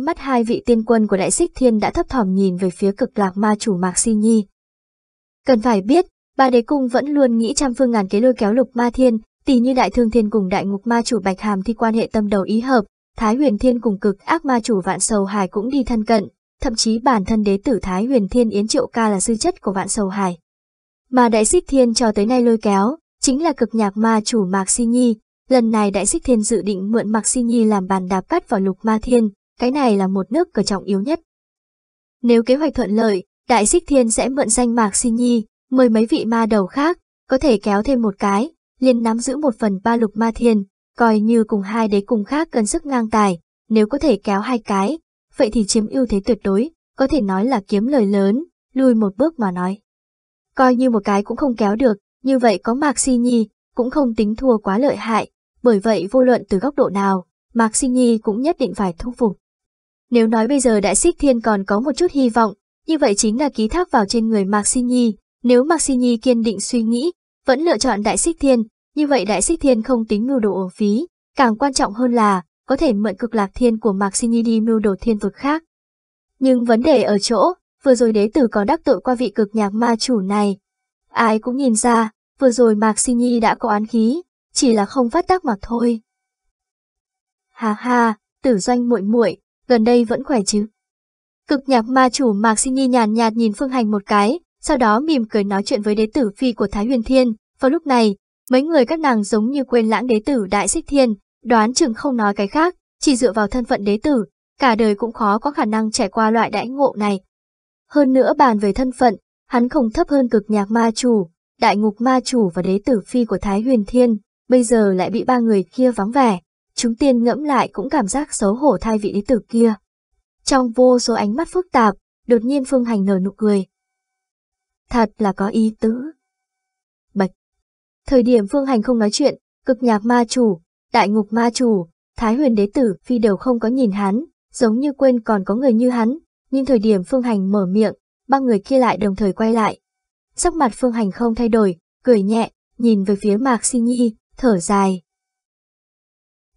Ánh mắt hai vị tiên quân của đại xích thiên đã thấp thỏm nhìn về phía cực lạc ma chủ Mạc Si Nhi. Cần phải biết, ba đế cung vẫn luôn nghĩ trăm phương ngàn kế lôi kéo lục ma thiên, tỷ như đại thương thiên cùng đại ngục ma chủ Bạch Hàm thì quan hệ tâm đầu ý hợp, Thái huyền thiên cùng cực ác ma chủ Vạn Sầu Hải cũng đi thân cận, thậm chí bản thân đế tử Thái huyền thiên Yến Triệu Ca là sư chất của Vạn Sầu Hải. Mà đại xích thiên cho tới nay lôi kéo, chính là cực nhạc ma chủ Mạc Si Nhi, lần này đại xích thiên dự định mượn Mạc Si Nhi làm bàn đạp cắt vào lục ma thiên cái này là một nước cờ trọng yếu nhất. Nếu kế hoạch thuận lợi, Đại sích Thiên sẽ mượn danh Mạc Sinh Nhi, mời mấy vị ma đầu khác, có thể kéo thêm một cái, liền nắm giữ một phần ba lục ma thiên, coi như cùng hai đế cùng khác cần sức ngang tài, nếu có thể kéo hai cái, vậy thì chiếm ưu thế tuyệt đối, có thể nói là kiếm lời lớn, lùi một bước mà nói. Coi như một cái cũng không kéo được, như vậy có Mạc Sinh Nhi, cũng không tính thua quá lợi hại, bởi vậy vô luận từ góc độ nào, Mạc Sinh Nhi cũng nhất định phải thu phục. Nếu nói bây giờ đại xích thiên còn có một chút hy vọng, như vậy chính là ký thác vào trên người Mạc Sinh Nhi. Nếu Mạc Sinh Nhi kiên định suy nghĩ, vẫn lựa chọn đại xích thiên, như vậy đại xích thiên không tính mưu đồ ổ phí, càng quan trọng hơn là có thể mượn cực lạc thiên của Mạc Sinh Nhi đi mưu đồ thiên vực khác. Nhưng vấn đề ở chỗ, vừa rồi đế tử có đắc tội qua vị cực nhạc ma chủ này. Ai cũng nhìn ra, vừa rồi Mạc Sinh Nhi đã có án khí, chỉ là không phát tác mà thôi. Hà hà, tử doanh muội muội gần đây vẫn khỏe chứ? Cực nhạc ma chủ Mạc Sinh Nhi nhàn nhạt nhìn Phương Hành một cái, sau đó mỉm cười nói chuyện với đế tử phi của Thái Huyền Thiên. Vào lúc này, mấy người các nàng giống như quên lãng đế tử Đại sích Thiên, đoán chừng không nói cái khác, chỉ dựa vào thân phận đế tử, cả đời cũng khó có khả năng trải qua loại đại ngộ này. Hơn nữa bàn về thân phận, hắn không thấp hơn cực nhạc ma chủ, đại ngục ma chủ và đế tử phi của Thái Huyền Thiên, bây giờ lại bị ba người kia vắng vẻ, Chúng tiên ngẫm lại cũng cảm giác xấu hổ thay vị lý tử kia. Trong vô số ánh mắt phức tạp, đột nhiên Phương Hành nở nụ cười. Thật là có ý tứ. Bạch. Thời điểm Phương Hành không nói chuyện, cực nhạc ma chủ, đại ngục ma chủ, thái huyền đế tử phi đều không có nhìn hắn, giống như quên còn có người như hắn, nhưng thời điểm Phương Hành mở miệng, ba người kia lại đồng thời quay lại. Sắc mặt Phương Hành không thay đổi, cười nhẹ, nhìn về phía Mạc Sinh Nhi, thở dài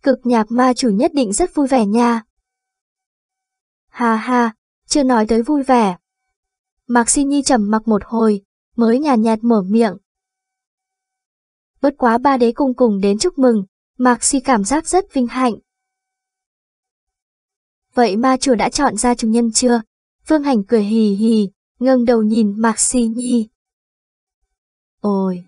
cực nhạc ma chủ nhất định rất vui vẻ nha. Ha ha, chưa nói tới vui vẻ. Mạc Xin Nhi trầm mặc một hồi, mới nhàn nhạt, nhạt mở miệng. Bất quá ba đế cùng cùng đến chúc mừng, Mạc Si cảm giác rất vinh hạnh. Vậy ma chủ đã chọn ra chủ nhân chưa? Phương Hành cười hì hì, ngâng đầu nhìn Mạc Si Nhi. Ôi!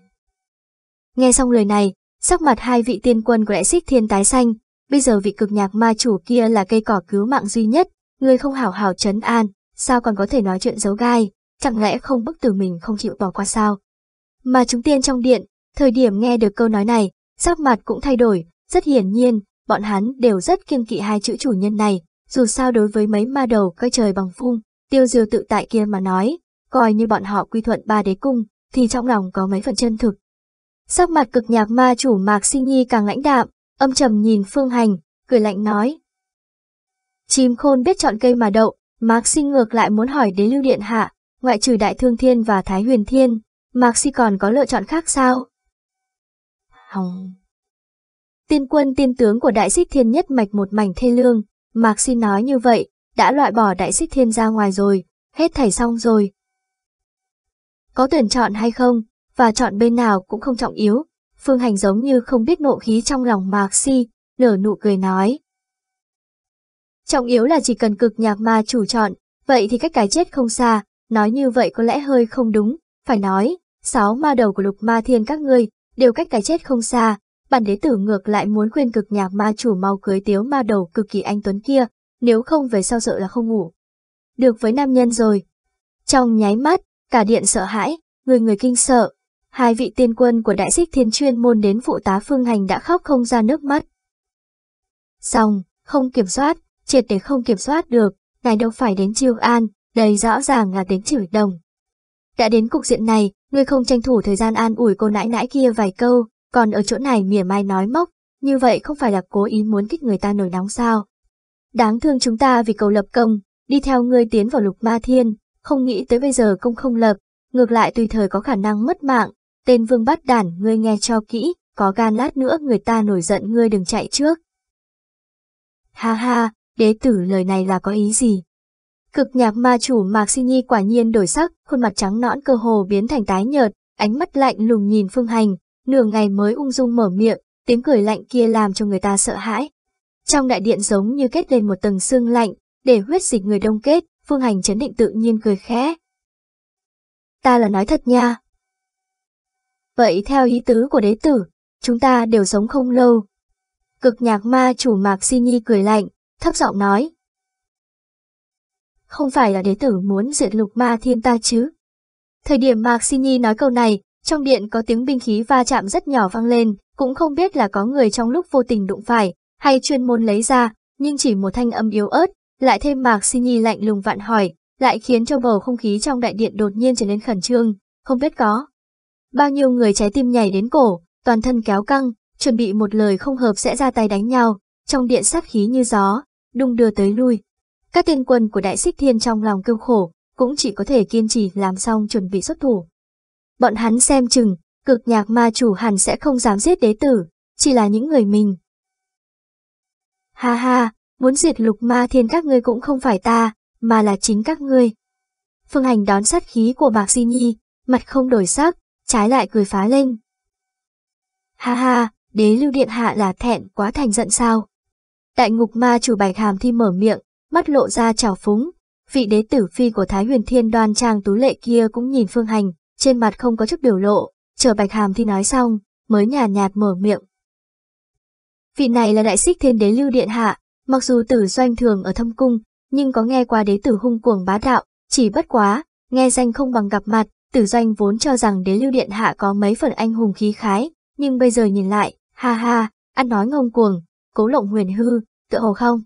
Nghe xong lời này, Sắc mặt hai vị tiên quân của đại xích thiên tái xanh, bây giờ vị cực nhạc ma chủ kia là cây cỏ cứu mạng duy nhất, người không hảo hảo trấn an, sao còn có thể nói chuyện giấu gai, chẳng lẽ không bức tử mình không chịu bỏ qua sao. Mà chúng tiên trong điện, thời điểm nghe được câu nói này, sắc mặt cũng thay đổi, rất hiển nhiên, bọn hắn đều rất kiêng kỵ hai chữ chủ nhân này, dù sao đối với mấy ma đầu coi trời bằng phung, tiêu diêu tự tại kia mà nói, coi như bọn họ quy thuận ba đế cung, thì trong lòng có mấy phần chân thực, Sắc mặt cực nhạc ma chủ Mạc Sinh Nhi càng lãnh đạm, âm trầm nhìn Phương Hành, cười lạnh nói. Chim khôn biết chọn cây mà đậu, Mạc Sinh ngược lại muốn hỏi đế lưu điện hạ, ngoại trừ Đại Thương Thiên và Thái Huyền Thiên, Mạc Sinh còn có lựa chọn khác sao? Hồng! Tiên quân tiên tướng của Đại Xích Thiên nhất mạch một mảnh thê lương, Mạc Sinh nói như vậy, đã loại bỏ Đại Xích Thiên ra ngoài rồi, hết thảy xong rồi. Có tuyển chọn hay không, và chọn bên nào cũng không trọng yếu. Phương Hành giống như không biết nộ khí trong lòng Mạc Si, nở nụ cười nói. Trọng yếu là chỉ cần cực nhạc ma chủ chọn, vậy thì cách cái chết không xa, nói như vậy có lẽ hơi không đúng, phải nói, sáu ma đầu của lục ma thiên các ngươi đều cách cái chết không xa, bản đế tử ngược lại muốn khuyên cực nhạc ma chủ mau cưới tiếu ma đầu cực kỳ anh tuấn kia, nếu không về sau sợ là không ngủ. Được với nam nhân rồi. Trong nháy mắt, cả điện sợ hãi, người người kinh sợ, Hai vị tiên quân của đại xích thiên chuyên môn đến phụ tá phương hành đã khóc không ra nước mắt. Xong, không kiểm soát, triệt để không kiểm soát được, ngài đâu phải đến chiêu an, đầy rõ ràng là đến chửi đồng. Đã đến cục diện này, ngươi không tranh thủ thời gian an ủi cô nãi nãi kia vài câu, còn ở chỗ này mỉa mai nói móc, như vậy không phải là cố ý muốn kích người ta nổi nóng sao. Đáng thương chúng ta vì cầu lập công, đi theo ngươi tiến vào lục ma thiên, không nghĩ tới bây giờ công không lập, ngược lại tùy thời có khả năng mất mạng, Tên vương bắt đản ngươi nghe cho kỹ, có gan lát nữa người ta nổi giận ngươi đừng chạy trước. Ha ha, đế tử lời này là có ý gì? Cực nhạc ma chủ Mạc Sinh Nhi quả nhiên đổi sắc, khuôn mặt trắng nõn cơ hồ biến thành tái nhợt, ánh mắt lạnh lùng nhìn phương hành, nửa ngày mới ung dung mở miệng, tiếng cười lạnh kia làm cho người ta sợ hãi. Trong đại điện giống như kết lên một tầng xương lạnh, để huyết dịch người đông kết, phương hành chấn định tự nhiên cười khẽ. Ta là nói thật nha, Vậy theo ý tứ của đế tử, chúng ta đều sống không lâu. Cực nhạc ma chủ Mạc Si Nhi cười lạnh, thấp giọng nói. Không phải là đế tử muốn diệt lục ma thiên ta chứ? Thời điểm Mạc Si Nhi nói câu này, trong điện có tiếng binh khí va chạm rất nhỏ vang lên, cũng không biết là có người trong lúc vô tình đụng phải, hay chuyên môn lấy ra, nhưng chỉ một thanh âm yếu ớt, lại thêm Mạc Si Nhi lạnh lùng vạn hỏi, lại khiến cho bầu không khí trong đại điện đột nhiên trở nên khẩn trương, không biết có. Bao nhiêu người trái tim nhảy đến cổ, toàn thân kéo căng, chuẩn bị một lời không hợp sẽ ra tay đánh nhau, trong điện sát khí như gió, đung đưa tới lui. Các tiên quân của đại xích thiên trong lòng kêu khổ, cũng chỉ có thể kiên trì làm xong chuẩn bị xuất thủ. Bọn hắn xem chừng, cực nhạc ma chủ hẳn sẽ không dám giết đế tử, chỉ là những người mình. Ha ha, muốn diệt lục ma thiên các ngươi cũng không phải ta, mà là chính các ngươi. Phương Hành đón sát khí của bạc Di Nhi, mặt không đổi sắc, trái lại cười phá lên. Ha ha, đế lưu điện hạ là thẹn quá thành giận sao. Đại ngục ma chủ bạch hàm thi mở miệng, mắt lộ ra trào phúng. Vị đế tử phi của Thái huyền thiên đoan trang tú lệ kia cũng nhìn phương hành, trên mặt không có chút biểu lộ, chờ bạch hàm thi nói xong, mới nhàn nhạt, nhạt mở miệng. Vị này là đại xích thiên đế lưu điện hạ, mặc dù tử doanh thường ở thâm cung, nhưng có nghe qua đế tử hung cuồng bá đạo, chỉ bất quá, nghe danh không bằng gặp mặt, Tử Doanh vốn cho rằng đế lưu điện hạ có mấy phần anh hùng khí khái, nhưng bây giờ nhìn lại, ha ha, ăn nói ngông cuồng, cố lộng huyền hư, tựa hồ không.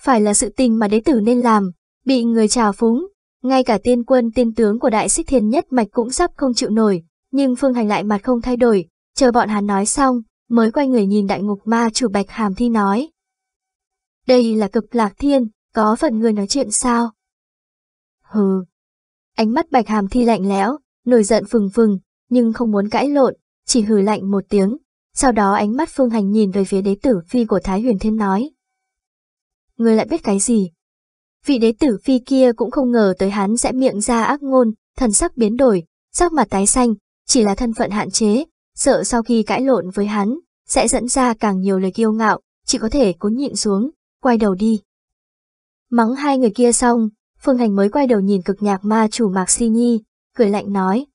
Phải là sự tình mà đế tử nên làm, bị người trào phúng, ngay cả tiên quân tiên tướng của đại xích thiên nhất mạch cũng sắp không chịu nổi, nhưng phương hành lại mặt không thay đổi, chờ bọn hắn nói xong, mới quay người nhìn đại ngục ma chủ bạch hàm thi nói. Đây là cực lạc thiên, có phần người nói chuyện sao? Hừ, Ánh mắt Bạch Hàm Thi lạnh lẽo, nổi giận phừng phừng, nhưng không muốn cãi lộn, chỉ hừ lạnh một tiếng. Sau đó ánh mắt Phương Hành nhìn về phía đế tử phi của Thái Huyền Thiên nói. Người lại biết cái gì? Vị đế tử phi kia cũng không ngờ tới hắn sẽ miệng ra ác ngôn, thần sắc biến đổi, sắc mặt tái xanh, chỉ là thân phận hạn chế, sợ sau khi cãi lộn với hắn, sẽ dẫn ra càng nhiều lời kiêu ngạo, chỉ có thể cố nhịn xuống, quay đầu đi. Mắng hai người kia xong, Phương Hành mới quay đầu nhìn cực nhạc ma chủ Mạc Si Nhi, cười lạnh nói.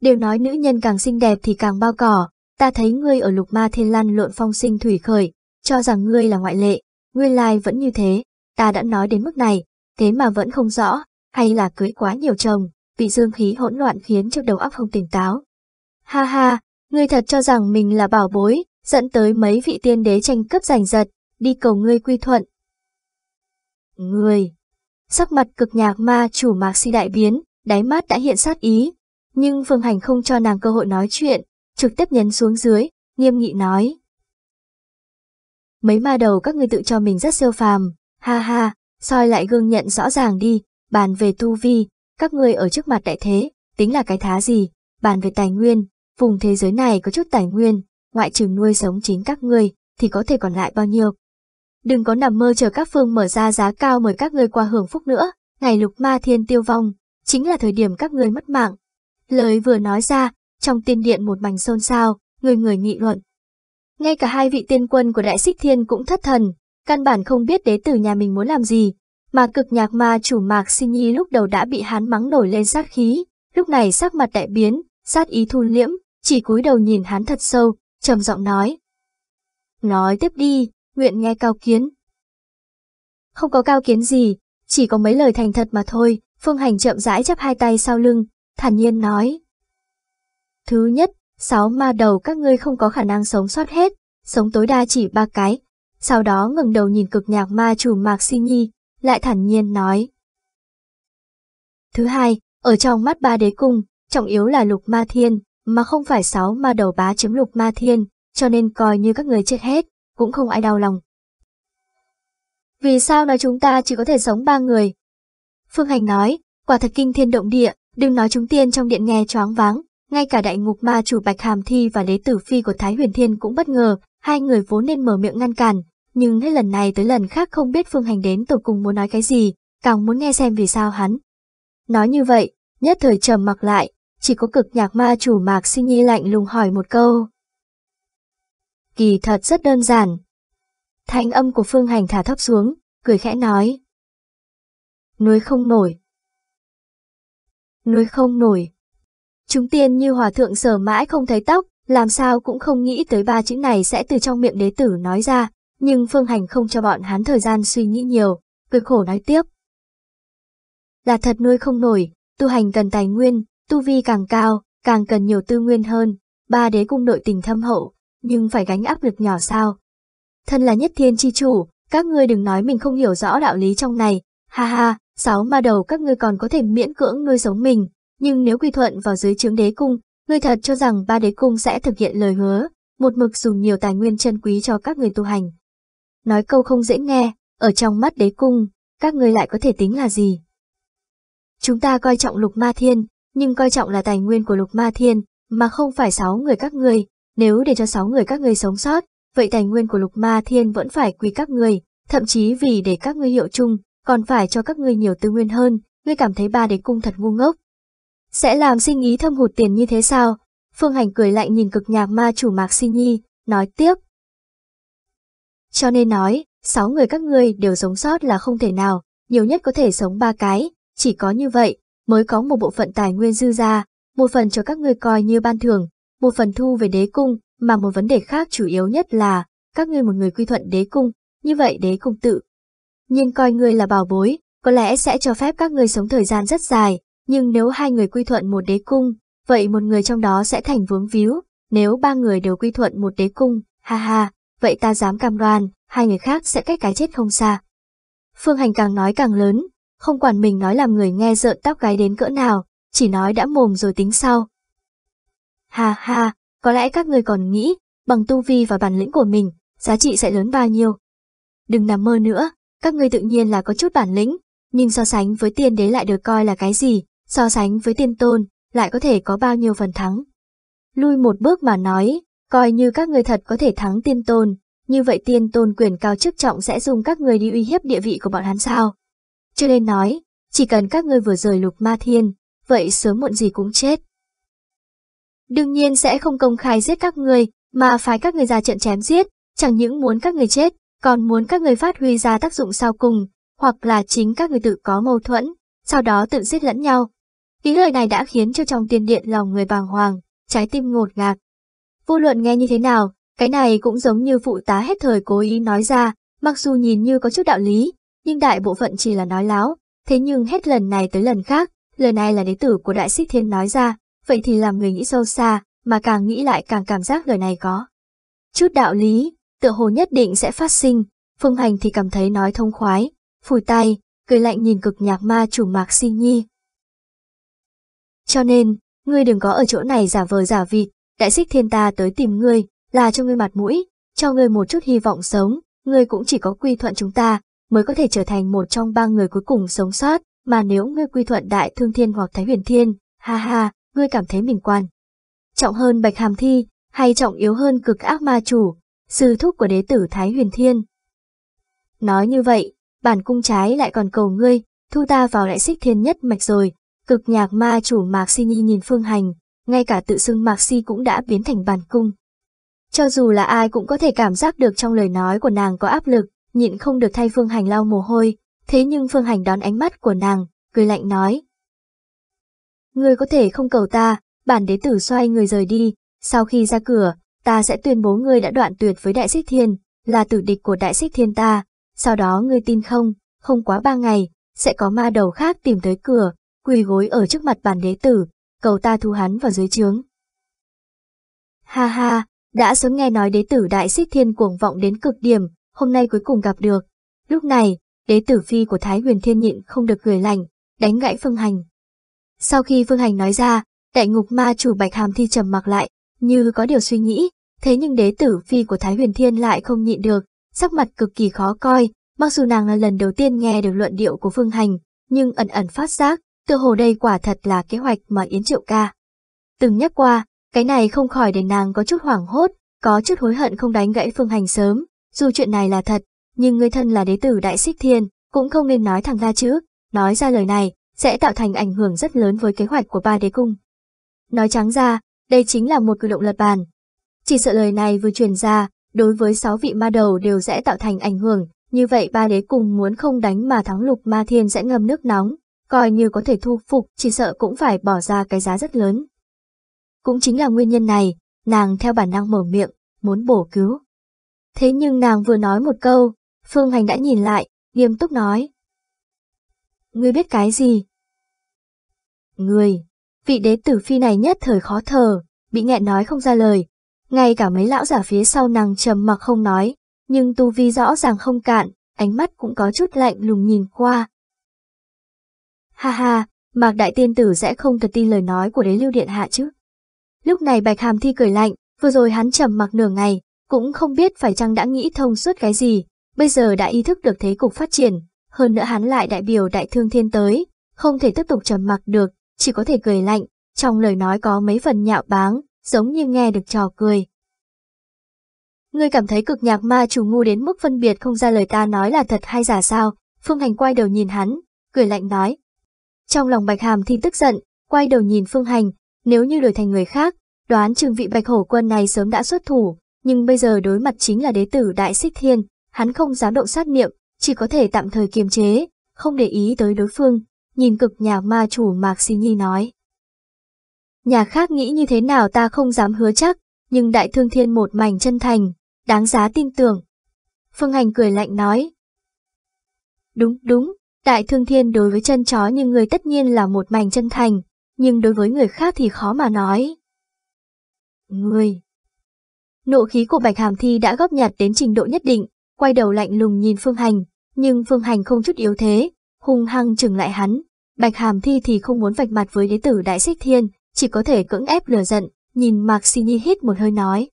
Đều nói nữ nhân càng xinh đẹp thì càng bao cỏ, ta thấy ngươi ở lục ma thiên lăn lộn phong sinh thủy khởi, cho rằng ngươi là ngoại lệ, ngươi lai vẫn như thế, ta đã nói đến mức này, thế mà vẫn không rõ, hay là cưới quá nhiều chồng, vị dương khí hỗn loạn khiến cho đầu óc không tỉnh táo. Ha ha, ngươi thật cho rằng mình là bảo bối, dẫn tới mấy vị tiên đế tranh cướp giành giật, đi cầu ngươi quy thuận. Ngươi! Sắc mặt cực nhạc ma chủ mạc si đại biến, đáy mắt đã hiện sát ý. Nhưng Phương Hành không cho nàng cơ hội nói chuyện, trực tiếp nhấn xuống dưới, nghiêm nghị nói. Mấy ma đầu các ngươi tự cho mình rất siêu phàm, ha ha, soi lại gương nhận rõ ràng đi, bàn về tu vi, các ngươi ở trước mặt đại thế, tính là cái thá gì, bàn về tài nguyên, vùng thế giới này có chút tài nguyên, ngoại trừ nuôi sống chính các ngươi, thì có thể còn lại bao nhiêu, đừng có nằm mơ chờ các phương mở ra giá cao mời các ngươi qua hưởng phúc nữa, ngày lục ma thiên tiêu vong, chính là thời điểm các ngươi mất mạng. Lời vừa nói ra, trong tiên điện một mảnh xôn xao, người người nghị luận. Ngay cả hai vị tiên quân của Đại Xích Thiên cũng thất thần, căn bản không biết đế tử nhà mình muốn làm gì, mà cực nhạc ma chủ mạc sinh nhi lúc đầu đã bị hắn mắng nổi lên sát khí, lúc này sắc mặt đại biến, sát ý thu liễm, chỉ cúi đầu nhìn hắn thật sâu, trầm giọng nói. Nói tiếp đi, nguyện nghe cao kiến. Không có cao kiến gì, chỉ có mấy lời thành thật mà thôi, Phương Hành chậm rãi chấp hai tay sau lưng, thản nhiên nói. Thứ nhất, sáu ma đầu các ngươi không có khả năng sống sót hết, sống tối đa chỉ ba cái. Sau đó ngừng đầu nhìn cực nhạc ma chủ Mạc Si Nhi, lại thản nhiên nói. Thứ hai, ở trong mắt ba đế cung, trọng yếu là lục ma thiên, mà không phải sáu ma đầu bá chiếm lục ma thiên, cho nên coi như các người chết hết cũng không ai đau lòng. Vì sao nói chúng ta chỉ có thể sống ba người? Phương Hành nói, quả thật kinh thiên động địa, đừng nói chúng tiên trong điện nghe choáng váng, ngay cả đại ngục ma chủ Bạch Hàm Thi và Đế Tử Phi của Thái Huyền Thiên cũng bất ngờ, hai người vốn nên mở miệng ngăn cản, nhưng hết lần này tới lần khác không biết Phương Hành đến tổ cùng muốn nói cái gì, càng muốn nghe xem vì sao hắn. Nói như vậy, nhất thời trầm mặc lại, chỉ có cực nhạc ma chủ Mạc Sinh Nhi lạnh lùng hỏi một câu, kỳ thật rất đơn giản. Thanh âm của Phương Hành thả thấp xuống, cười khẽ nói. Núi không nổi. Núi không nổi. Chúng tiên như hòa thượng sờ mãi không thấy tóc, làm sao cũng không nghĩ tới ba chữ này sẽ từ trong miệng đế tử nói ra, nhưng Phương Hành không cho bọn hắn thời gian suy nghĩ nhiều, cười khổ nói tiếp. Là thật nuôi không nổi, tu hành cần tài nguyên, tu vi càng cao, càng cần nhiều tư nguyên hơn, ba đế cung nội tình thâm hậu, nhưng phải gánh áp lực nhỏ sao. Thân là nhất thiên chi chủ, các ngươi đừng nói mình không hiểu rõ đạo lý trong này, ha ha, sáu ma đầu các ngươi còn có thể miễn cưỡng nuôi sống mình, nhưng nếu quy thuận vào dưới trướng đế cung, ngươi thật cho rằng ba đế cung sẽ thực hiện lời hứa, một mực dùng nhiều tài nguyên chân quý cho các người tu hành. Nói câu không dễ nghe, ở trong mắt đế cung, các ngươi lại có thể tính là gì? Chúng ta coi trọng lục ma thiên, nhưng coi trọng là tài nguyên của lục ma thiên, mà không phải sáu người các ngươi, nếu để cho sáu người các ngươi sống sót, vậy tài nguyên của lục ma thiên vẫn phải quý các ngươi, thậm chí vì để các ngươi hiệu chung, còn phải cho các ngươi nhiều tư nguyên hơn, ngươi cảm thấy ba đế cung thật ngu ngốc. Sẽ làm sinh ý thâm hụt tiền như thế sao? Phương Hành cười lạnh nhìn cực nhạc ma chủ Mạc Si Nhi, nói tiếp. Cho nên nói, sáu người các ngươi đều sống sót là không thể nào, nhiều nhất có thể sống ba cái, chỉ có như vậy mới có một bộ phận tài nguyên dư ra, một phần cho các ngươi coi như ban thường, một phần thu về đế cung, mà một vấn đề khác chủ yếu nhất là các ngươi một người quy thuận đế cung, như vậy đế cung tự. Nhiên coi ngươi là bảo bối, có lẽ sẽ cho phép các ngươi sống thời gian rất dài, nhưng nếu hai người quy thuận một đế cung, vậy một người trong đó sẽ thành vướng víu, nếu ba người đều quy thuận một đế cung, ha ha, vậy ta dám cam đoan, hai người khác sẽ cách cái chết không xa. Phương Hành càng nói càng lớn, không quản mình nói làm người nghe rợn tóc gái đến cỡ nào, chỉ nói đã mồm rồi tính sau, Ha ha, có lẽ các người còn nghĩ, bằng tu vi và bản lĩnh của mình, giá trị sẽ lớn bao nhiêu. Đừng nằm mơ nữa, các người tự nhiên là có chút bản lĩnh, nhưng so sánh với tiên đế lại được coi là cái gì, so sánh với tiên tôn, lại có thể có bao nhiêu phần thắng. Lui một bước mà nói, coi như các người thật có thể thắng tiên tôn, như vậy tiên tôn quyền cao chức trọng sẽ dùng các người đi uy hiếp địa vị của bọn hắn sao. Cho nên nói, chỉ cần các người vừa rời lục ma thiên, vậy sớm muộn gì cũng chết đương nhiên sẽ không công khai giết các người, mà phái các người ra trận chém giết, chẳng những muốn các người chết, còn muốn các người phát huy ra tác dụng sau cùng, hoặc là chính các người tự có mâu thuẫn, sau đó tự giết lẫn nhau. Ý lời này đã khiến cho trong tiên điện lòng người bàng hoàng, trái tim ngột ngạt. Vô luận nghe như thế nào, cái này cũng giống như phụ tá hết thời cố ý nói ra, mặc dù nhìn như có chút đạo lý, nhưng đại bộ phận chỉ là nói láo, thế nhưng hết lần này tới lần khác, lời này là đế tử của đại sĩ thiên nói ra, vậy thì làm người nghĩ sâu xa, mà càng nghĩ lại càng cảm giác lời này có. Chút đạo lý, tựa hồ nhất định sẽ phát sinh, phương hành thì cảm thấy nói thông khoái, phủi tay, cười lạnh nhìn cực nhạc ma chủ mạc sinh nhi. Cho nên, ngươi đừng có ở chỗ này giả vờ giả vịt, đại xích thiên ta tới tìm ngươi, là cho ngươi mặt mũi, cho ngươi một chút hy vọng sống, ngươi cũng chỉ có quy thuận chúng ta, mới có thể trở thành một trong ba người cuối cùng sống sót, mà nếu ngươi quy thuận đại thương thiên hoặc thái huyền thiên, ha ha, ngươi cảm thấy mình quan. Trọng hơn bạch hàm thi, hay trọng yếu hơn cực ác ma chủ, sư thúc của đế tử Thái Huyền Thiên. Nói như vậy, bản cung trái lại còn cầu ngươi, thu ta vào lại xích thiên nhất mạch rồi, cực nhạc ma chủ Mạc Si Nhi nhìn phương hành, ngay cả tự xưng Mạc Si cũng đã biến thành bản cung. Cho dù là ai cũng có thể cảm giác được trong lời nói của nàng có áp lực, nhịn không được thay phương hành lau mồ hôi, thế nhưng phương hành đón ánh mắt của nàng, cười lạnh nói, Ngươi có thể không cầu ta, bản đế tử xoay người rời đi, sau khi ra cửa, ta sẽ tuyên bố ngươi đã đoạn tuyệt với đại xích thiên, là tử địch của đại xích thiên ta, sau đó ngươi tin không, không quá ba ngày, sẽ có ma đầu khác tìm tới cửa, quỳ gối ở trước mặt bản đế tử, cầu ta thu hắn vào dưới trướng. Ha ha, đã sớm nghe nói đế tử đại xích thiên cuồng vọng đến cực điểm, hôm nay cuối cùng gặp được. Lúc này, đế tử phi của Thái Huyền Thiên nhịn không được cười lành, đánh gãy phương hành, sau khi Phương Hành nói ra, đại ngục ma chủ Bạch Hàm Thi trầm mặc lại, như có điều suy nghĩ, thế nhưng đế tử phi của Thái Huyền Thiên lại không nhịn được, sắc mặt cực kỳ khó coi, mặc dù nàng là lần đầu tiên nghe được luận điệu của Phương Hành, nhưng ẩn ẩn phát giác, tựa hồ đây quả thật là kế hoạch mà Yến Triệu ca. Từng nhắc qua, cái này không khỏi để nàng có chút hoảng hốt, có chút hối hận không đánh gãy Phương Hành sớm, dù chuyện này là thật, nhưng người thân là đế tử Đại Xích Thiên, cũng không nên nói thẳng ra chứ, nói ra lời này, sẽ tạo thành ảnh hưởng rất lớn với kế hoạch của ba đế cung. Nói trắng ra, đây chính là một cử động lật bàn. Chỉ sợ lời này vừa truyền ra, đối với sáu vị ma đầu đều sẽ tạo thành ảnh hưởng, như vậy ba đế cung muốn không đánh mà thắng lục ma thiên sẽ ngâm nước nóng, coi như có thể thu phục chỉ sợ cũng phải bỏ ra cái giá rất lớn. Cũng chính là nguyên nhân này, nàng theo bản năng mở miệng, muốn bổ cứu. Thế nhưng nàng vừa nói một câu, Phương Hành đã nhìn lại, nghiêm túc nói, ngươi biết cái gì? Ngươi, vị đế tử phi này nhất thời khó thở, bị nghẹn nói không ra lời. Ngay cả mấy lão giả phía sau nàng trầm mặc không nói, nhưng tu vi rõ ràng không cạn, ánh mắt cũng có chút lạnh lùng nhìn qua. Ha ha, Mạc Đại Tiên Tử sẽ không thật tin lời nói của đế lưu điện hạ chứ. Lúc này Bạch Hàm Thi cười lạnh, vừa rồi hắn trầm mặc nửa ngày, cũng không biết phải chăng đã nghĩ thông suốt cái gì, bây giờ đã ý thức được thế cục phát triển, hơn nữa hắn lại đại biểu đại thương thiên tới, không thể tiếp tục trầm mặc được, chỉ có thể cười lạnh, trong lời nói có mấy phần nhạo báng, giống như nghe được trò cười. Ngươi cảm thấy cực nhạc ma chủ ngu đến mức phân biệt không ra lời ta nói là thật hay giả sao, Phương Hành quay đầu nhìn hắn, cười lạnh nói. Trong lòng Bạch Hàm thì tức giận, quay đầu nhìn Phương Hành, nếu như đổi thành người khác, đoán chừng vị Bạch Hổ quân này sớm đã xuất thủ, nhưng bây giờ đối mặt chính là đế tử Đại Xích Thiên, hắn không dám động sát niệm, chỉ có thể tạm thời kiềm chế, không để ý tới đối phương, nhìn cực nhà ma chủ Mạc Xi Nhi nói. Nhà khác nghĩ như thế nào ta không dám hứa chắc, nhưng đại thương thiên một mảnh chân thành, đáng giá tin tưởng. Phương Hành cười lạnh nói. Đúng, đúng, đại thương thiên đối với chân chó như người tất nhiên là một mảnh chân thành, nhưng đối với người khác thì khó mà nói. Người Nộ khí của Bạch Hàm Thi đã góp nhặt đến trình độ nhất định, quay đầu lạnh lùng nhìn Phương Hành, nhưng Phương Hành không chút yếu thế, hung hăng chừng lại hắn. Bạch Hàm Thi thì không muốn vạch mặt với đế tử Đại sách Thiên, chỉ có thể cưỡng ép lừa giận, nhìn Mạc si Nhi hít một hơi nói.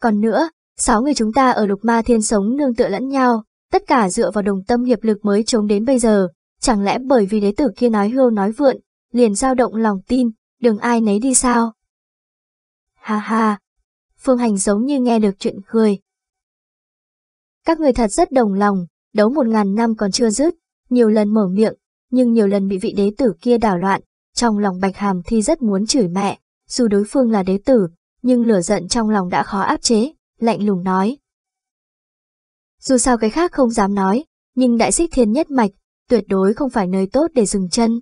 Còn nữa, sáu người chúng ta ở lục ma thiên sống nương tựa lẫn nhau, tất cả dựa vào đồng tâm hiệp lực mới chống đến bây giờ, chẳng lẽ bởi vì đế tử kia nói hưu nói vượn, liền dao động lòng tin, đường ai nấy đi sao? Ha ha, Phương Hành giống như nghe được chuyện cười, các người thật rất đồng lòng, đấu một ngàn năm còn chưa dứt, nhiều lần mở miệng, nhưng nhiều lần bị vị đế tử kia đảo loạn, trong lòng Bạch Hàm Thi rất muốn chửi mẹ, dù đối phương là đế tử, nhưng lửa giận trong lòng đã khó áp chế, lạnh lùng nói. Dù sao cái khác không dám nói, nhưng đại xích thiên nhất mạch, tuyệt đối không phải nơi tốt để dừng chân.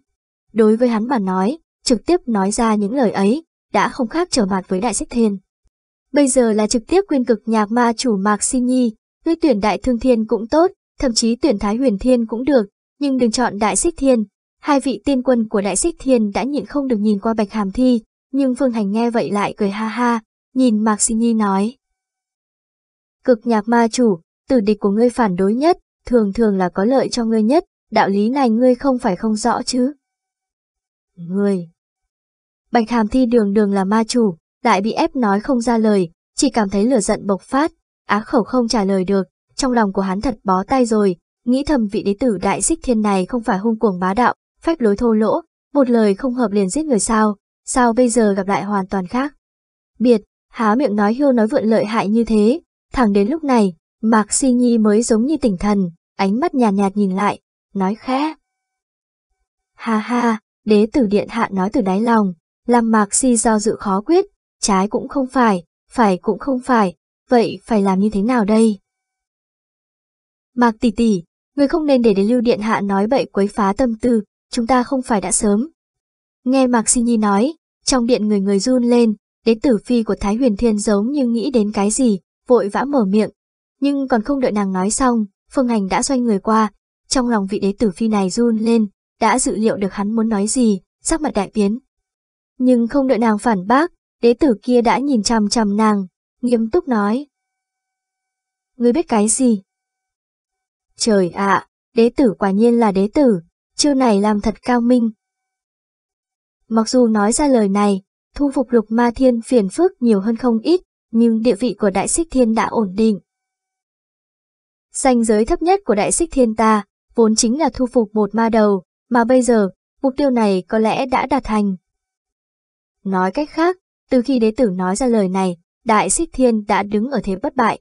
Đối với hắn mà nói, trực tiếp nói ra những lời ấy, đã không khác trở mặt với đại xích thiên. Bây giờ là trực tiếp quyên cực nhạc ma chủ Mạc Sinh Nhi, Tuy tuyển đại thương thiên cũng tốt, thậm chí tuyển thái huyền thiên cũng được, nhưng đừng chọn đại xích thiên. Hai vị tiên quân của đại xích thiên đã nhịn không được nhìn qua bạch hàm thi, nhưng Phương Hành nghe vậy lại cười ha ha, nhìn Mạc Sinh Nhi nói. Cực nhạc ma chủ, tử địch của ngươi phản đối nhất, thường thường là có lợi cho ngươi nhất, đạo lý này ngươi không phải không rõ chứ. Ngươi! Bạch hàm thi đường đường là ma chủ, lại bị ép nói không ra lời, chỉ cảm thấy lửa giận bộc phát, Á khẩu không trả lời được, trong lòng của hắn thật bó tay rồi, nghĩ thầm vị đế tử đại xích thiên này không phải hung cuồng bá đạo, phách lối thô lỗ, một lời không hợp liền giết người sao, sao bây giờ gặp lại hoàn toàn khác. Biệt, há miệng nói hưu nói vượn lợi hại như thế, thẳng đến lúc này, Mạc Si Nhi mới giống như tỉnh thần, ánh mắt nhàn nhạt, nhạt nhìn lại, nói khẽ. Ha ha, đế tử điện hạ nói từ đáy lòng, làm Mạc Si do dự khó quyết, trái cũng không phải, phải cũng không phải, Vậy phải làm như thế nào đây? Mạc tỷ tỷ, người không nên để đến lưu điện hạ nói bậy quấy phá tâm tư, chúng ta không phải đã sớm. Nghe Mạc Sinh Nhi nói, trong điện người người run lên, đến tử phi của Thái Huyền Thiên giống như nghĩ đến cái gì, vội vã mở miệng. Nhưng còn không đợi nàng nói xong, Phương Hành đã xoay người qua, trong lòng vị đế tử phi này run lên, đã dự liệu được hắn muốn nói gì, sắc mặt đại biến. Nhưng không đợi nàng phản bác, đế tử kia đã nhìn chằm chằm nàng, nghiêm túc nói. Ngươi biết cái gì? Trời ạ, đế tử quả nhiên là đế tử, chiêu này làm thật cao minh. Mặc dù nói ra lời này, thu phục lục ma thiên phiền phức nhiều hơn không ít, nhưng địa vị của đại Sích thiên đã ổn định. Danh giới thấp nhất của đại Sích thiên ta, vốn chính là thu phục một ma đầu, mà bây giờ, mục tiêu này có lẽ đã đạt thành. Nói cách khác, từ khi đế tử nói ra lời này, Đại Xích Thiên đã đứng ở thế bất bại.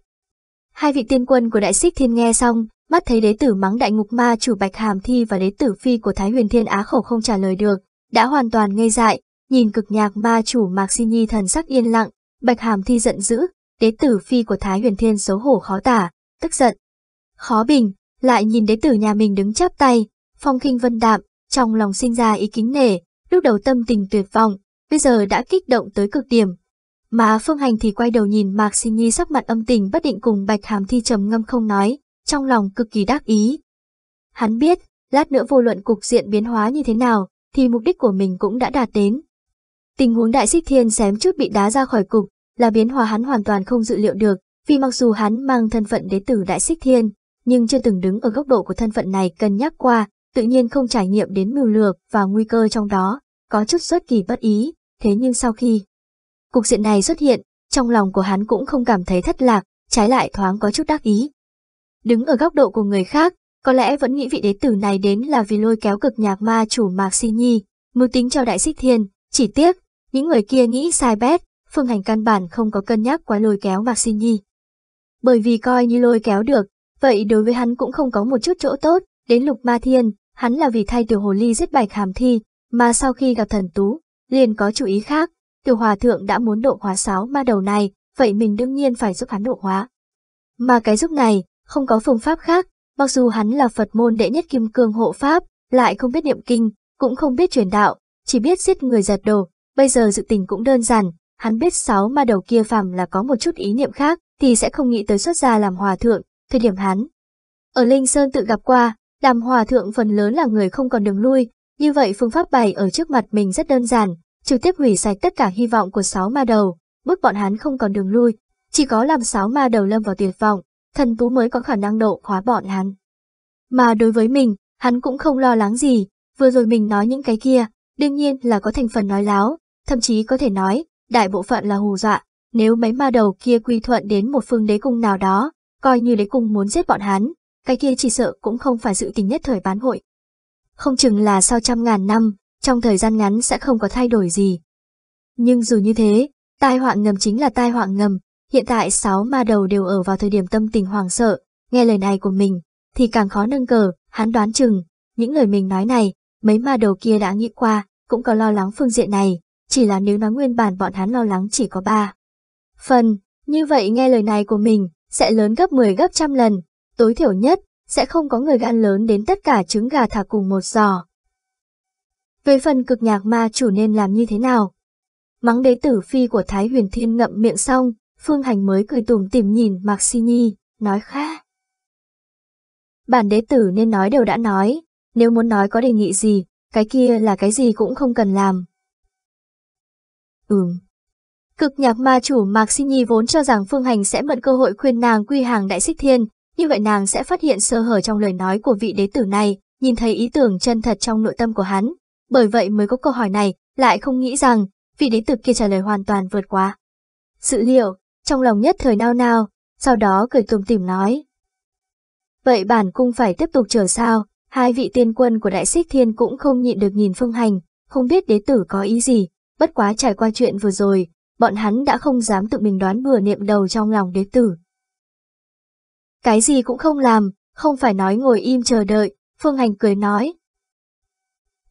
Hai vị tiên quân của Đại Xích Thiên nghe xong, mắt thấy đế tử mắng đại ngục ma chủ Bạch Hàm Thi và đế tử phi của Thái Huyền Thiên Á khẩu không trả lời được, đã hoàn toàn ngây dại, nhìn cực nhạc ma chủ Mạc Di Nhi thần sắc yên lặng, Bạch Hàm Thi giận dữ, đế tử phi của Thái Huyền Thiên xấu hổ khó tả, tức giận. Khó bình, lại nhìn đế tử nhà mình đứng chắp tay, phong khinh vân đạm, trong lòng sinh ra ý kính nể, lúc đầu tâm tình tuyệt vọng, bây giờ đã kích động tới cực điểm, mà Phương Hành thì quay đầu nhìn Mạc Sinh Nhi sắp mặt âm tình bất định cùng Bạch Hàm Thi trầm ngâm không nói, trong lòng cực kỳ đắc ý. Hắn biết, lát nữa vô luận cục diện biến hóa như thế nào, thì mục đích của mình cũng đã đạt đến. Tình huống đại xích thiên xém trước bị đá ra khỏi cục, là biến hóa hắn hoàn toàn không dự liệu được, vì mặc dù hắn mang thân phận đế tử đại xích thiên, nhưng chưa từng đứng ở góc độ của thân phận này cân nhắc qua, tự nhiên không trải nghiệm đến mưu lược và nguy cơ trong đó, có chút xuất kỳ bất ý, thế nhưng sau khi Cục diện này xuất hiện, trong lòng của hắn cũng không cảm thấy thất lạc, trái lại thoáng có chút đắc ý. Đứng ở góc độ của người khác, có lẽ vẫn nghĩ vị đế tử này đến là vì lôi kéo cực nhạc ma chủ Mạc Si Nhi, mưu tính cho đại Sích thiên, chỉ tiếc, những người kia nghĩ sai bét, phương hành căn bản không có cân nhắc quá lôi kéo Mạc Si Nhi. Bởi vì coi như lôi kéo được, vậy đối với hắn cũng không có một chút chỗ tốt, đến lục ma thiên, hắn là vì thay tiểu hồ ly giết bạch hàm thi, mà sau khi gặp thần tú, liền có chú ý khác, tiểu hòa thượng đã muốn độ hóa sáu ma đầu này, vậy mình đương nhiên phải giúp hắn độ hóa. Mà cái giúp này, không có phương pháp khác, mặc dù hắn là Phật môn đệ nhất kim cương hộ pháp, lại không biết niệm kinh, cũng không biết truyền đạo, chỉ biết giết người giật đồ, bây giờ dự tình cũng đơn giản, hắn biết sáu ma đầu kia phàm là có một chút ý niệm khác, thì sẽ không nghĩ tới xuất gia làm hòa thượng, thời điểm hắn. Ở Linh Sơn tự gặp qua, làm hòa thượng phần lớn là người không còn đường lui, như vậy phương pháp bày ở trước mặt mình rất đơn giản, trực tiếp hủy sạch tất cả hy vọng của sáu ma đầu, bước bọn hắn không còn đường lui, chỉ có làm sáu ma đầu lâm vào tuyệt vọng, thần tú mới có khả năng độ khóa bọn hắn. Mà đối với mình, hắn cũng không lo lắng gì, vừa rồi mình nói những cái kia, đương nhiên là có thành phần nói láo, thậm chí có thể nói, đại bộ phận là hù dọa, nếu mấy ma đầu kia quy thuận đến một phương đế cung nào đó, coi như đế cung muốn giết bọn hắn, cái kia chỉ sợ cũng không phải dự tính nhất thời bán hội. Không chừng là sau trăm ngàn năm, trong thời gian ngắn sẽ không có thay đổi gì. Nhưng dù như thế, tai họa ngầm chính là tai họa ngầm, hiện tại sáu ma đầu đều ở vào thời điểm tâm tình hoảng sợ, nghe lời này của mình, thì càng khó nâng cờ, hắn đoán chừng, những lời mình nói này, mấy ma đầu kia đã nghĩ qua, cũng có lo lắng phương diện này, chỉ là nếu nói nguyên bản bọn hắn lo lắng chỉ có ba phần, như vậy nghe lời này của mình, sẽ lớn gấp 10 gấp trăm lần, tối thiểu nhất, sẽ không có người gan lớn đến tất cả trứng gà thả cùng một giò. Về phần cực nhạc ma chủ nên làm như thế nào? Mắng đế tử phi của Thái Huyền Thiên ngậm miệng xong, Phương Hành mới cười tủm tìm nhìn Mạc Si Nhi, nói khá. Bản đế tử nên nói đều đã nói, nếu muốn nói có đề nghị gì, cái kia là cái gì cũng không cần làm. Ừm. Cực nhạc ma chủ Mạc Si Nhi vốn cho rằng Phương Hành sẽ mượn cơ hội khuyên nàng quy hàng đại xích thiên, như vậy nàng sẽ phát hiện sơ hở trong lời nói của vị đế tử này, nhìn thấy ý tưởng chân thật trong nội tâm của hắn, bởi vậy mới có câu hỏi này, lại không nghĩ rằng, vị đến từ kia trả lời hoàn toàn vượt quá. Sự liệu, trong lòng nhất thời nao nao, sau đó cười tùm tìm nói. Vậy bản cung phải tiếp tục chờ sao, hai vị tiên quân của đại xích thiên cũng không nhịn được nhìn phương hành, không biết đế tử có ý gì, bất quá trải qua chuyện vừa rồi, bọn hắn đã không dám tự mình đoán bừa niệm đầu trong lòng đế tử. Cái gì cũng không làm, không phải nói ngồi im chờ đợi, phương hành cười nói,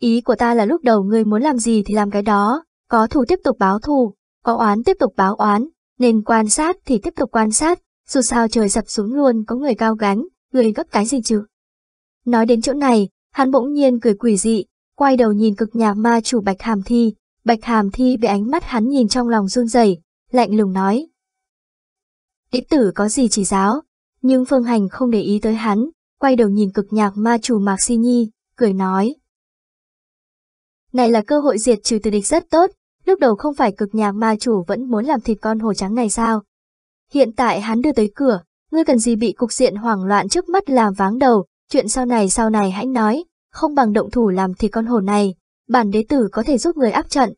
Ý của ta là lúc đầu ngươi muốn làm gì thì làm cái đó, có thù tiếp tục báo thù, có oán tiếp tục báo oán, nên quan sát thì tiếp tục quan sát, dù sao trời sập xuống luôn có người cao gánh, người gấp cái gì chứ. Nói đến chỗ này, hắn bỗng nhiên cười quỷ dị, quay đầu nhìn cực nhạc ma chủ Bạch Hàm Thi, Bạch Hàm Thi bị ánh mắt hắn nhìn trong lòng run rẩy, lạnh lùng nói. Đĩ tử có gì chỉ giáo, nhưng Phương Hành không để ý tới hắn, quay đầu nhìn cực nhạc ma chủ Mạc Si Nhi, cười nói. Này là cơ hội diệt trừ từ địch rất tốt, lúc đầu không phải cực nhạc ma chủ vẫn muốn làm thịt con hồ trắng này sao? Hiện tại hắn đưa tới cửa, ngươi cần gì bị cục diện hoảng loạn trước mắt làm váng đầu, chuyện sau này sau này hãy nói, không bằng động thủ làm thịt con hồ này, bản đế tử có thể giúp người áp trận.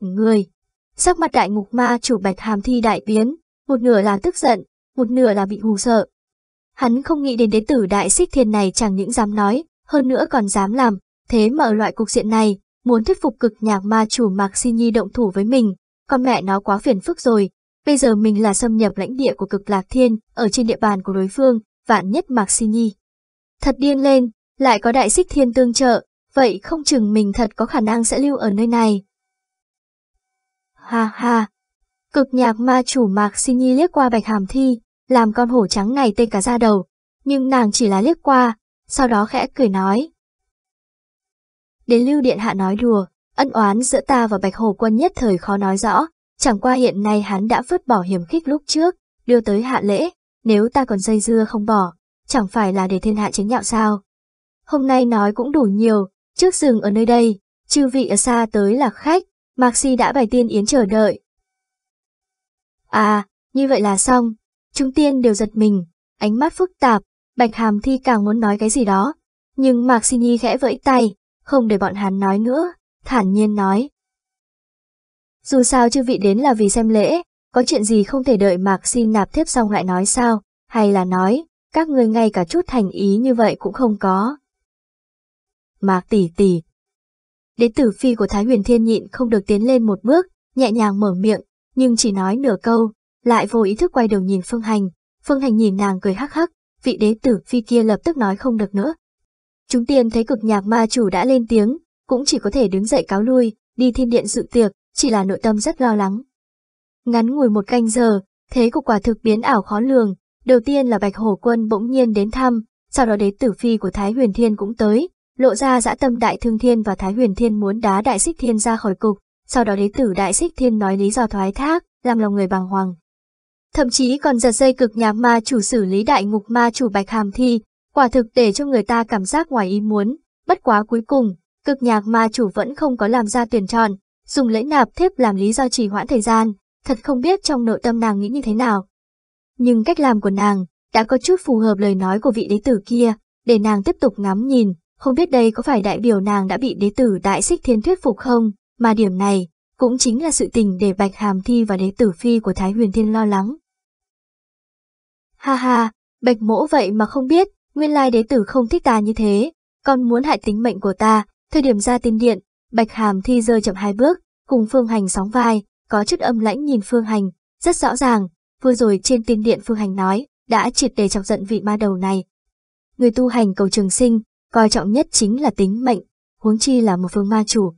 Ngươi, sắc mặt đại ngục ma chủ bạch hàm thi đại biến, một nửa là tức giận, một nửa là bị hù sợ. Hắn không nghĩ đến đế tử đại xích thiên này chẳng những dám nói, hơn nữa còn dám làm, Thế mà ở loại cục diện này, muốn thuyết phục cực nhạc ma chủ Mạc Xin Nhi động thủ với mình, con mẹ nó quá phiền phức rồi. Bây giờ mình là xâm nhập lãnh địa của cực lạc thiên, ở trên địa bàn của đối phương, vạn nhất Mạc Xin Nhi. Thật điên lên, lại có đại xích thiên tương trợ, vậy không chừng mình thật có khả năng sẽ lưu ở nơi này. Ha ha, cực nhạc ma chủ Mạc Xin Nhi liếc qua bạch hàm thi, làm con hổ trắng này tên cả da đầu, nhưng nàng chỉ là liếc qua, sau đó khẽ cười nói đến lưu điện hạ nói đùa, ân oán giữa ta và bạch hồ quân nhất thời khó nói rõ, chẳng qua hiện nay hắn đã phớt bỏ hiểm khích lúc trước, đưa tới hạ lễ, nếu ta còn dây dưa không bỏ, chẳng phải là để thiên hạ chính nhạo sao. Hôm nay nói cũng đủ nhiều, trước rừng ở nơi đây, chư vị ở xa tới là khách, Mạc Si đã bày tiên yến chờ đợi. À, như vậy là xong, chúng tiên đều giật mình, ánh mắt phức tạp, Bạch Hàm Thi càng muốn nói cái gì đó, nhưng Mạc Si Nhi khẽ vẫy tay, không để bọn hắn nói nữa, thản nhiên nói. Dù sao chư vị đến là vì xem lễ, có chuyện gì không thể đợi Mạc xin nạp thiếp xong lại nói sao, hay là nói, các người ngay cả chút thành ý như vậy cũng không có. Mạc tỷ tỷ. Đế tử phi của Thái Huyền Thiên nhịn không được tiến lên một bước, nhẹ nhàng mở miệng, nhưng chỉ nói nửa câu, lại vô ý thức quay đầu nhìn Phương Hành. Phương Hành nhìn nàng cười hắc hắc, vị đế tử phi kia lập tức nói không được nữa, Chúng tiền thấy cực nhạc ma chủ đã lên tiếng, cũng chỉ có thể đứng dậy cáo lui, đi thiên điện sự tiệc, chỉ là nội tâm rất lo lắng. Ngắn ngủi một canh giờ, thế cục quả thực biến ảo khó lường, đầu tiên là Bạch Hổ Quân bỗng nhiên đến thăm, sau đó đế tử phi của Thái Huyền Thiên cũng tới, lộ ra dã tâm Đại Thương Thiên và Thái Huyền Thiên muốn đá Đại Xích Thiên ra khỏi cục, sau đó đế tử Đại Xích Thiên nói lý do thoái thác, làm lòng người bàng hoàng. Thậm chí còn giật dây cực nhạc ma chủ xử lý đại ngục ma chủ Bạch Hàm Thi, Quả thực để cho người ta cảm giác ngoài ý muốn, bất quá cuối cùng, cực nhạc ma chủ vẫn không có làm ra tuyển chọn, dùng lễ nạp thiếp làm lý do trì hoãn thời gian, thật không biết trong nội tâm nàng nghĩ như thế nào. Nhưng cách làm của nàng đã có chút phù hợp lời nói của vị đế tử kia, để nàng tiếp tục ngắm nhìn, không biết đây có phải đại biểu nàng đã bị đế tử đại xích thiên thuyết phục không, mà điểm này cũng chính là sự tình để Bạch Hàm Thi và đế tử phi của Thái Huyền Thiên lo lắng. Ha ha, Bạch mỗ vậy mà không biết, nguyên lai đế tử không thích ta như thế, còn muốn hại tính mệnh của ta, thời điểm ra tin điện, Bạch Hàm Thi rơi chậm hai bước, cùng Phương Hành sóng vai, có chút âm lãnh nhìn Phương Hành, rất rõ ràng, vừa rồi trên tin điện Phương Hành nói, đã triệt đề chọc giận vị ma đầu này. Người tu hành cầu trường sinh, coi trọng nhất chính là tính mệnh, huống chi là một phương ma chủ.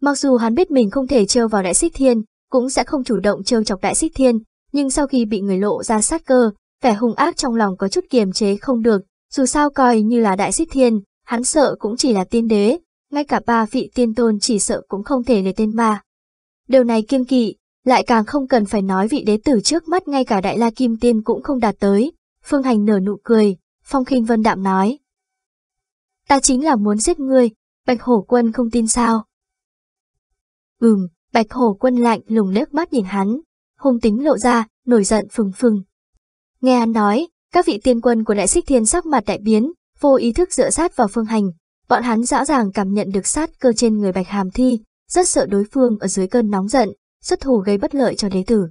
Mặc dù hắn biết mình không thể trêu vào đại xích thiên, cũng sẽ không chủ động trêu chọc đại xích thiên, nhưng sau khi bị người lộ ra sát cơ, vẻ hung ác trong lòng có chút kiềm chế không được, dù sao coi như là đại xích thiên, hắn sợ cũng chỉ là tiên đế, ngay cả ba vị tiên tôn chỉ sợ cũng không thể lấy tên ba. Điều này kiêng kỵ, lại càng không cần phải nói vị đế tử trước mắt ngay cả đại la kim tiên cũng không đạt tới. Phương Hành nở nụ cười, Phong khinh Vân Đạm nói. Ta chính là muốn giết ngươi, Bạch Hổ Quân không tin sao. Ừm, Bạch Hổ Quân lạnh lùng nước mắt nhìn hắn, hung tính lộ ra, nổi giận phừng phừng. Nghe hắn nói, các vị tiên quân của đại xích thiên sắc mặt đại biến, vô ý thức dựa sát vào phương hành. Bọn hắn rõ ràng cảm nhận được sát cơ trên người bạch hàm thi, rất sợ đối phương ở dưới cơn nóng giận, xuất thủ gây bất lợi cho đế tử.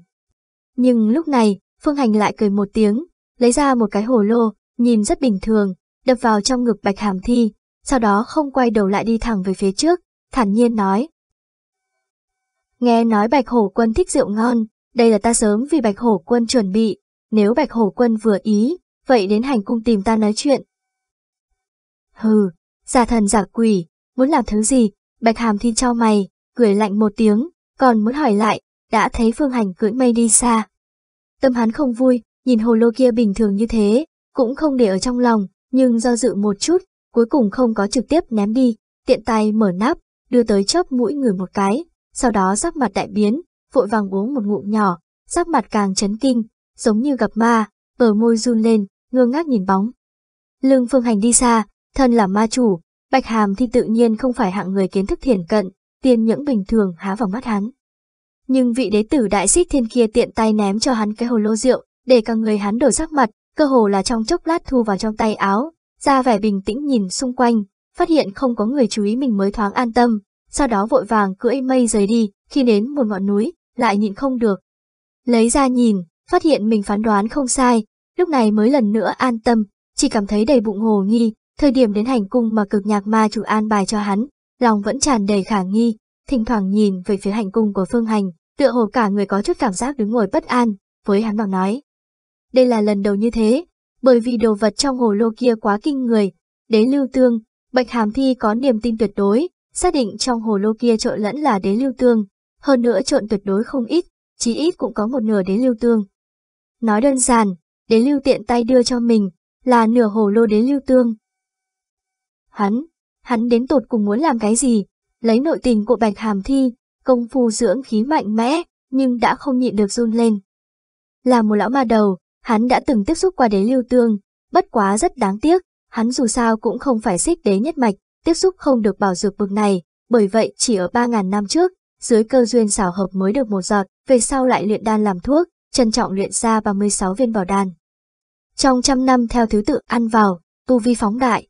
Nhưng lúc này, phương hành lại cười một tiếng, lấy ra một cái hồ lô, nhìn rất bình thường, đập vào trong ngực bạch hàm thi, sau đó không quay đầu lại đi thẳng về phía trước, thản nhiên nói. Nghe nói bạch hổ quân thích rượu ngon, đây là ta sớm vì bạch hổ quân chuẩn bị, nếu Bạch Hổ Quân vừa ý, vậy đến hành cung tìm ta nói chuyện. Hừ, giả thần giả quỷ, muốn làm thứ gì, Bạch Hàm Thiên cho mày, cười lạnh một tiếng, còn muốn hỏi lại, đã thấy phương hành cưỡi mây đi xa. Tâm hắn không vui, nhìn hồ lô kia bình thường như thế, cũng không để ở trong lòng, nhưng do dự một chút, cuối cùng không có trực tiếp ném đi, tiện tay mở nắp, đưa tới chớp mũi người một cái, sau đó sắc mặt đại biến, vội vàng uống một ngụm nhỏ, sắc mặt càng chấn kinh, giống như gặp ma, bờ môi run lên, ngơ ngác nhìn bóng. Lương Phương Hành đi xa, thân là ma chủ, Bạch Hàm thì tự nhiên không phải hạng người kiến thức thiển cận, tiền những bình thường há vào mắt hắn. Nhưng vị đế tử đại xích thiên kia tiện tay ném cho hắn cái hồ lô rượu, để cả người hắn đổi sắc mặt, cơ hồ là trong chốc lát thu vào trong tay áo, ra vẻ bình tĩnh nhìn xung quanh, phát hiện không có người chú ý mình mới thoáng an tâm, sau đó vội vàng cưỡi mây rời đi, khi đến một ngọn núi, lại nhịn không được. Lấy ra nhìn, phát hiện mình phán đoán không sai, lúc này mới lần nữa an tâm, chỉ cảm thấy đầy bụng hồ nghi, thời điểm đến hành cung mà cực nhạc ma chủ an bài cho hắn, lòng vẫn tràn đầy khả nghi, thỉnh thoảng nhìn về phía hành cung của phương hành, tựa hồ cả người có chút cảm giác đứng ngồi bất an, với hắn mà nói. Đây là lần đầu như thế, bởi vì đồ vật trong hồ lô kia quá kinh người, đế lưu tương, bạch hàm thi có niềm tin tuyệt đối, xác định trong hồ lô kia trộn lẫn là đế lưu tương, hơn nữa trộn tuyệt đối không ít, chí ít cũng có một nửa đế lưu tương. Nói đơn giản, đế lưu tiện tay đưa cho mình, là nửa hồ lô đế lưu tương. Hắn, hắn đến tột cùng muốn làm cái gì, lấy nội tình của bạch hàm thi, công phu dưỡng khí mạnh mẽ, nhưng đã không nhịn được run lên. Là một lão ma đầu, hắn đã từng tiếp xúc qua đế lưu tương, bất quá rất đáng tiếc, hắn dù sao cũng không phải xích đế nhất mạch, tiếp xúc không được bảo dược bực này, bởi vậy chỉ ở 3.000 năm trước, dưới cơ duyên xảo hợp mới được một giọt, về sau lại luyện đan làm thuốc, trân trọng luyện ra 36 viên bảo đàn. Trong trăm năm theo thứ tự ăn vào, tu vi phóng đại.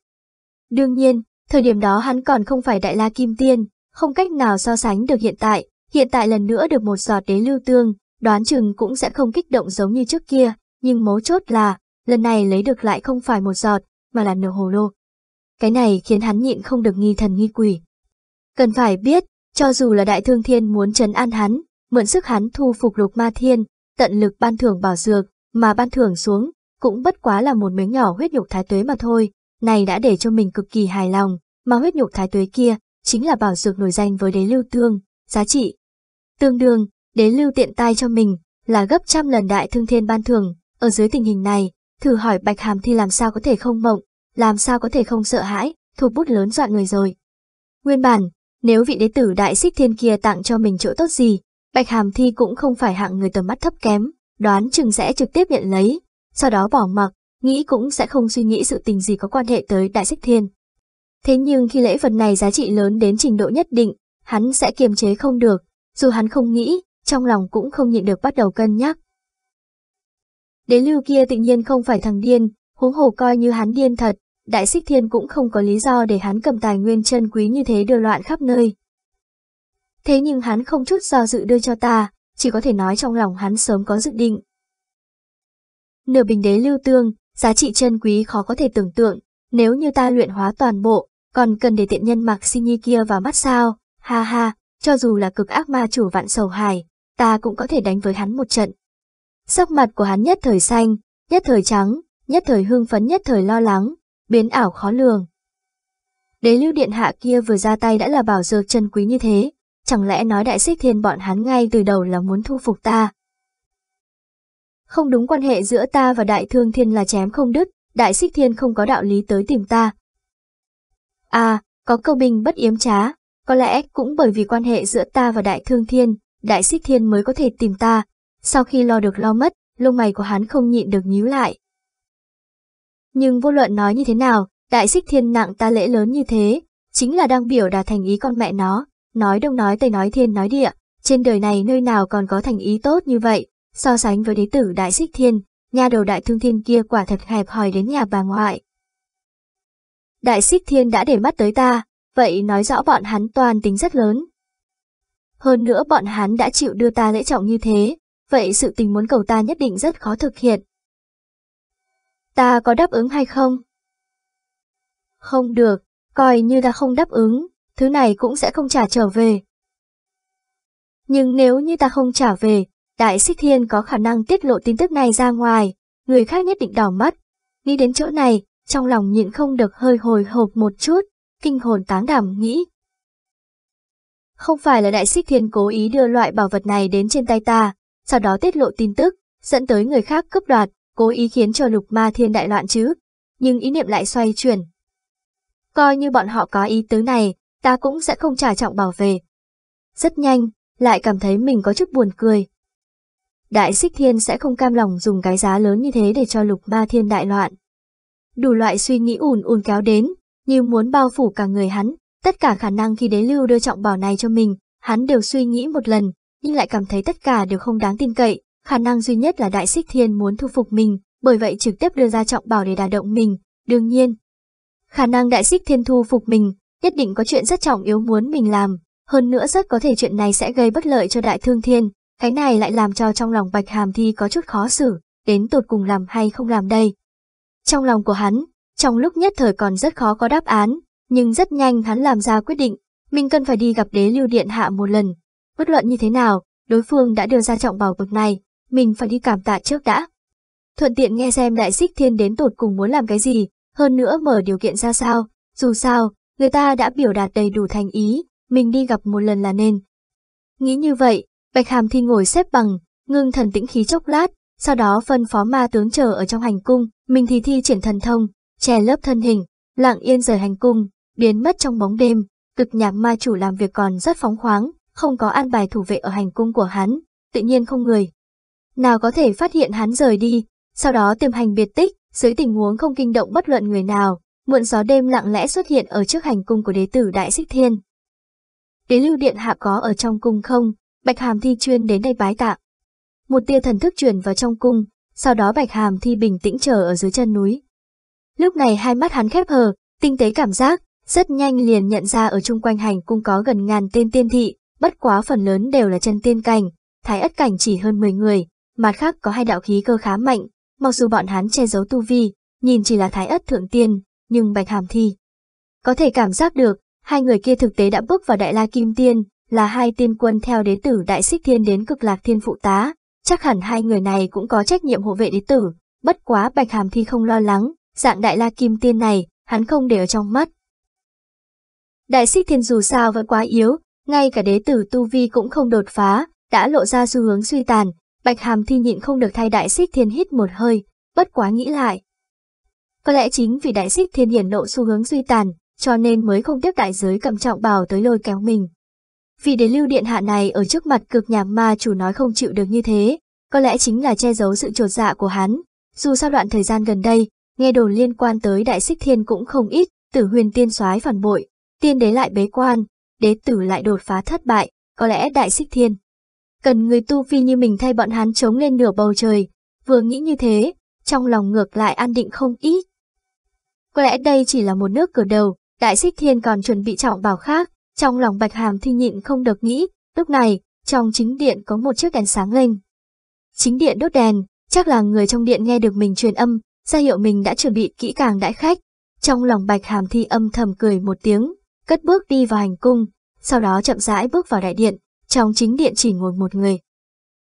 Đương nhiên, thời điểm đó hắn còn không phải đại la kim tiên, không cách nào so sánh được hiện tại, hiện tại lần nữa được một giọt đế lưu tương, đoán chừng cũng sẽ không kích động giống như trước kia, nhưng mấu chốt là, lần này lấy được lại không phải một giọt, mà là nửa hồ lô. Cái này khiến hắn nhịn không được nghi thần nghi quỷ. Cần phải biết, cho dù là đại thương thiên muốn trấn an hắn, mượn sức hắn thu phục lục ma thiên, tận lực ban thưởng bảo dược, mà ban thưởng xuống, cũng bất quá là một miếng nhỏ huyết nhục thái tuế mà thôi, này đã để cho mình cực kỳ hài lòng, mà huyết nhục thái tuế kia, chính là bảo dược nổi danh với đế lưu tương, giá trị. Tương đương, đế lưu tiện tai cho mình, là gấp trăm lần đại thương thiên ban thưởng, ở dưới tình hình này, thử hỏi bạch hàm thì làm sao có thể không mộng, làm sao có thể không sợ hãi, thuộc bút lớn dọa người rồi. Nguyên bản, nếu vị đế tử đại xích thiên kia tặng cho mình chỗ tốt gì, Bạch Hàm Thi cũng không phải hạng người tầm mắt thấp kém, đoán chừng sẽ trực tiếp nhận lấy, sau đó bỏ mặc, nghĩ cũng sẽ không suy nghĩ sự tình gì có quan hệ tới Đại Xích Thiên. Thế nhưng khi lễ vật này giá trị lớn đến trình độ nhất định, hắn sẽ kiềm chế không được, dù hắn không nghĩ, trong lòng cũng không nhịn được bắt đầu cân nhắc. Đế lưu kia tự nhiên không phải thằng điên, huống hồ coi như hắn điên thật, Đại Sích Thiên cũng không có lý do để hắn cầm tài nguyên chân quý như thế đưa loạn khắp nơi thế nhưng hắn không chút do dự đưa cho ta, chỉ có thể nói trong lòng hắn sớm có dự định. Nửa bình đế lưu tương, giá trị chân quý khó có thể tưởng tượng, nếu như ta luyện hóa toàn bộ, còn cần để tiện nhân mặc sinh nhi kia vào mắt sao, ha ha, cho dù là cực ác ma chủ vạn sầu hài ta cũng có thể đánh với hắn một trận. Sắc mặt của hắn nhất thời xanh, nhất thời trắng, nhất thời hương phấn nhất thời lo lắng, biến ảo khó lường. Đế lưu điện hạ kia vừa ra tay đã là bảo dược chân quý như thế, Chẳng lẽ nói đại xích thiên bọn hắn ngay từ đầu là muốn thu phục ta? Không đúng quan hệ giữa ta và đại thương thiên là chém không đứt, đại xích thiên không có đạo lý tới tìm ta. À, có câu bình bất yếm trá, có lẽ cũng bởi vì quan hệ giữa ta và đại thương thiên, đại xích thiên mới có thể tìm ta. Sau khi lo được lo mất, lông mày của hắn không nhịn được nhíu lại. Nhưng vô luận nói như thế nào, đại xích thiên nặng ta lễ lớn như thế, chính là đang biểu đạt thành ý con mẹ nó, nói đông nói tây nói thiên nói địa, trên đời này nơi nào còn có thành ý tốt như vậy, so sánh với đế tử đại xích thiên, nhà đầu đại thương thiên kia quả thật hẹp hòi đến nhà bà ngoại. Đại xích thiên đã để mắt tới ta, vậy nói rõ bọn hắn toàn tính rất lớn. Hơn nữa bọn hắn đã chịu đưa ta lễ trọng như thế, vậy sự tình muốn cầu ta nhất định rất khó thực hiện. Ta có đáp ứng hay không? Không được, coi như ta không đáp ứng, thứ này cũng sẽ không trả trở về. Nhưng nếu như ta không trả về, Đại Xích Thiên có khả năng tiết lộ tin tức này ra ngoài, người khác nhất định đỏ mắt. Nghĩ đến chỗ này, trong lòng nhịn không được hơi hồi hộp một chút, kinh hồn táng đảm nghĩ. Không phải là Đại Xích Thiên cố ý đưa loại bảo vật này đến trên tay ta, sau đó tiết lộ tin tức, dẫn tới người khác cướp đoạt, cố ý khiến cho lục ma thiên đại loạn chứ, nhưng ý niệm lại xoay chuyển. Coi như bọn họ có ý tứ này, ta cũng sẽ không trả trọng bảo về. Rất nhanh, lại cảm thấy mình có chút buồn cười. Đại xích thiên sẽ không cam lòng dùng cái giá lớn như thế để cho lục ba thiên đại loạn. Đủ loại suy nghĩ ùn ùn kéo đến, như muốn bao phủ cả người hắn, tất cả khả năng khi đế lưu đưa trọng bảo này cho mình, hắn đều suy nghĩ một lần, nhưng lại cảm thấy tất cả đều không đáng tin cậy, khả năng duy nhất là đại xích thiên muốn thu phục mình, bởi vậy trực tiếp đưa ra trọng bảo để đả động mình, đương nhiên. Khả năng đại xích thiên thu phục mình nhất định có chuyện rất trọng yếu muốn mình làm. Hơn nữa rất có thể chuyện này sẽ gây bất lợi cho đại thương thiên, cái này lại làm cho trong lòng Bạch Hàm Thi có chút khó xử, đến tột cùng làm hay không làm đây. Trong lòng của hắn, trong lúc nhất thời còn rất khó có đáp án, nhưng rất nhanh hắn làm ra quyết định, mình cần phải đi gặp đế lưu điện hạ một lần. Bất luận như thế nào, đối phương đã đưa ra trọng bảo vật này, mình phải đi cảm tạ trước đã. Thuận tiện nghe xem đại xích thiên đến tột cùng muốn làm cái gì, hơn nữa mở điều kiện ra sao, dù sao, người ta đã biểu đạt đầy đủ thành ý, mình đi gặp một lần là nên. Nghĩ như vậy, Bạch Hàm thì ngồi xếp bằng, ngưng thần tĩnh khí chốc lát, sau đó phân phó ma tướng chờ ở trong hành cung, mình thì thi triển thần thông, che lớp thân hình, lặng yên rời hành cung, biến mất trong bóng đêm, cực nhạc ma chủ làm việc còn rất phóng khoáng, không có an bài thủ vệ ở hành cung của hắn, tự nhiên không người. Nào có thể phát hiện hắn rời đi, sau đó tiềm hành biệt tích, dưới tình huống không kinh động bất luận người nào, muộn gió đêm lặng lẽ xuất hiện ở trước hành cung của đế tử Đại Xích Thiên. Đế lưu điện hạ có ở trong cung không, Bạch Hàm Thi chuyên đến đây bái tạ. Một tia thần thức truyền vào trong cung, sau đó Bạch Hàm Thi bình tĩnh chờ ở dưới chân núi. Lúc này hai mắt hắn khép hờ, tinh tế cảm giác, rất nhanh liền nhận ra ở chung quanh hành cung có gần ngàn tên tiên thị, bất quá phần lớn đều là chân tiên cảnh, thái ất cảnh chỉ hơn 10 người, mặt khác có hai đạo khí cơ khá mạnh, mặc dù bọn hắn che giấu tu vi, nhìn chỉ là thái ất thượng tiên, nhưng Bạch Hàm thì có thể cảm giác được, hai người kia thực tế đã bước vào Đại La Kim Tiên, là hai tiên quân theo đế tử Đại Xích Thiên đến cực lạc thiên phụ tá, chắc hẳn hai người này cũng có trách nhiệm hộ vệ đế tử, bất quá Bạch Hàm Thi không lo lắng, dạng Đại La Kim Tiên này, hắn không để ở trong mắt. Đại Xích Thiên dù sao vẫn quá yếu, ngay cả đế tử Tu Vi cũng không đột phá, đã lộ ra xu hướng suy tàn, Bạch Hàm Thi nhịn không được thay Đại Xích Thiên hít một hơi, bất quá nghĩ lại, có lẽ chính vì đại xích thiên hiển lộ xu hướng suy tàn, cho nên mới không tiếp đại giới cầm trọng bào tới lôi kéo mình. Vì đế lưu điện hạ này ở trước mặt cực nhàm ma chủ nói không chịu được như thế, có lẽ chính là che giấu sự trột dạ của hắn. Dù sao đoạn thời gian gần đây, nghe đồn liên quan tới đại xích thiên cũng không ít, tử huyền tiên soái phản bội, tiên đế lại bế quan, đế tử lại đột phá thất bại, có lẽ đại xích thiên. Cần người tu vi như mình thay bọn hắn chống lên nửa bầu trời, vừa nghĩ như thế, trong lòng ngược lại an định không ít, có lẽ đây chỉ là một nước cửa đầu, đại xích thiên còn chuẩn bị trọng bảo khác, trong lòng bạch hàm thi nhịn không được nghĩ, lúc này, trong chính điện có một chiếc đèn sáng lên. Chính điện đốt đèn, chắc là người trong điện nghe được mình truyền âm, ra hiệu mình đã chuẩn bị kỹ càng đãi khách. Trong lòng bạch hàm thi âm thầm cười một tiếng, cất bước đi vào hành cung, sau đó chậm rãi bước vào đại điện, trong chính điện chỉ ngồi một người.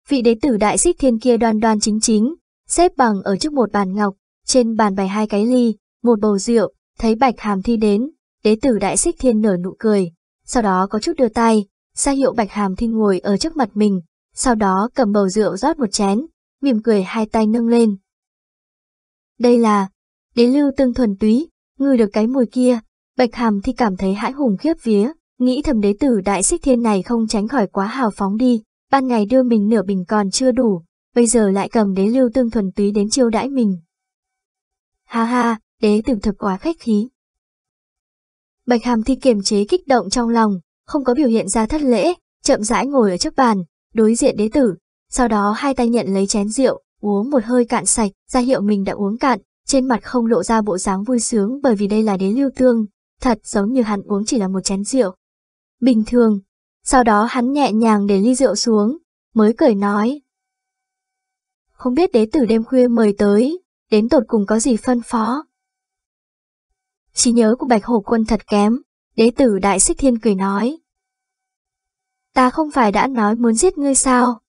Vị đế tử đại xích thiên kia đoan đoan chính chính, xếp bằng ở trước một bàn ngọc, trên bàn bày hai cái ly, một bầu rượu, thấy Bạch Hàm Thi đến, đế tử Đại Xích Thiên nở nụ cười, sau đó có chút đưa tay, ra hiệu Bạch Hàm Thi ngồi ở trước mặt mình, sau đó cầm bầu rượu rót một chén, mỉm cười hai tay nâng lên. Đây là đế lưu tương thuần túy, ngửi được cái mùi kia, Bạch Hàm Thi cảm thấy hãi hùng khiếp vía, nghĩ thầm đế tử Đại Xích Thiên này không tránh khỏi quá hào phóng đi, ban ngày đưa mình nửa bình còn chưa đủ, bây giờ lại cầm đế lưu tương thuần túy đến chiêu đãi mình. Ha ha, đế tưởng thập quá khách khí. Bạch Hàm Thi kiềm chế kích động trong lòng, không có biểu hiện ra thất lễ, chậm rãi ngồi ở trước bàn, đối diện đế tử, sau đó hai tay nhận lấy chén rượu, uống một hơi cạn sạch, ra hiệu mình đã uống cạn, trên mặt không lộ ra bộ dáng vui sướng bởi vì đây là đế lưu tương, thật giống như hắn uống chỉ là một chén rượu. Bình thường, sau đó hắn nhẹ nhàng để ly rượu xuống, mới cười nói. Không biết đế tử đêm khuya mời tới, đến tột cùng có gì phân phó trí nhớ của Bạch Hổ Quân thật kém, đế tử Đại Xích Thiên cười nói. Ta không phải đã nói muốn giết ngươi sao?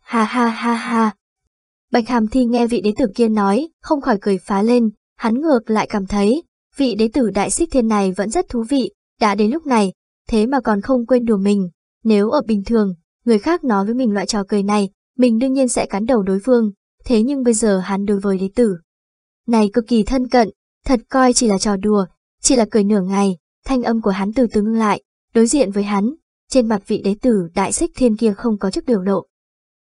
Ha ha ha ha. Bạch Hàm Thi nghe vị đế tử kia nói, không khỏi cười phá lên, hắn ngược lại cảm thấy, vị đế tử Đại Xích Thiên này vẫn rất thú vị, đã đến lúc này, thế mà còn không quên đùa mình. Nếu ở bình thường, người khác nói với mình loại trò cười này, mình đương nhiên sẽ cắn đầu đối phương, thế nhưng bây giờ hắn đối với đế tử. Này cực kỳ thân cận, Thật coi chỉ là trò đùa, chỉ là cười nửa ngày, thanh âm của hắn từ từ ngưng lại, đối diện với hắn, trên mặt vị đế tử đại xích thiên kia không có chút biểu lộ.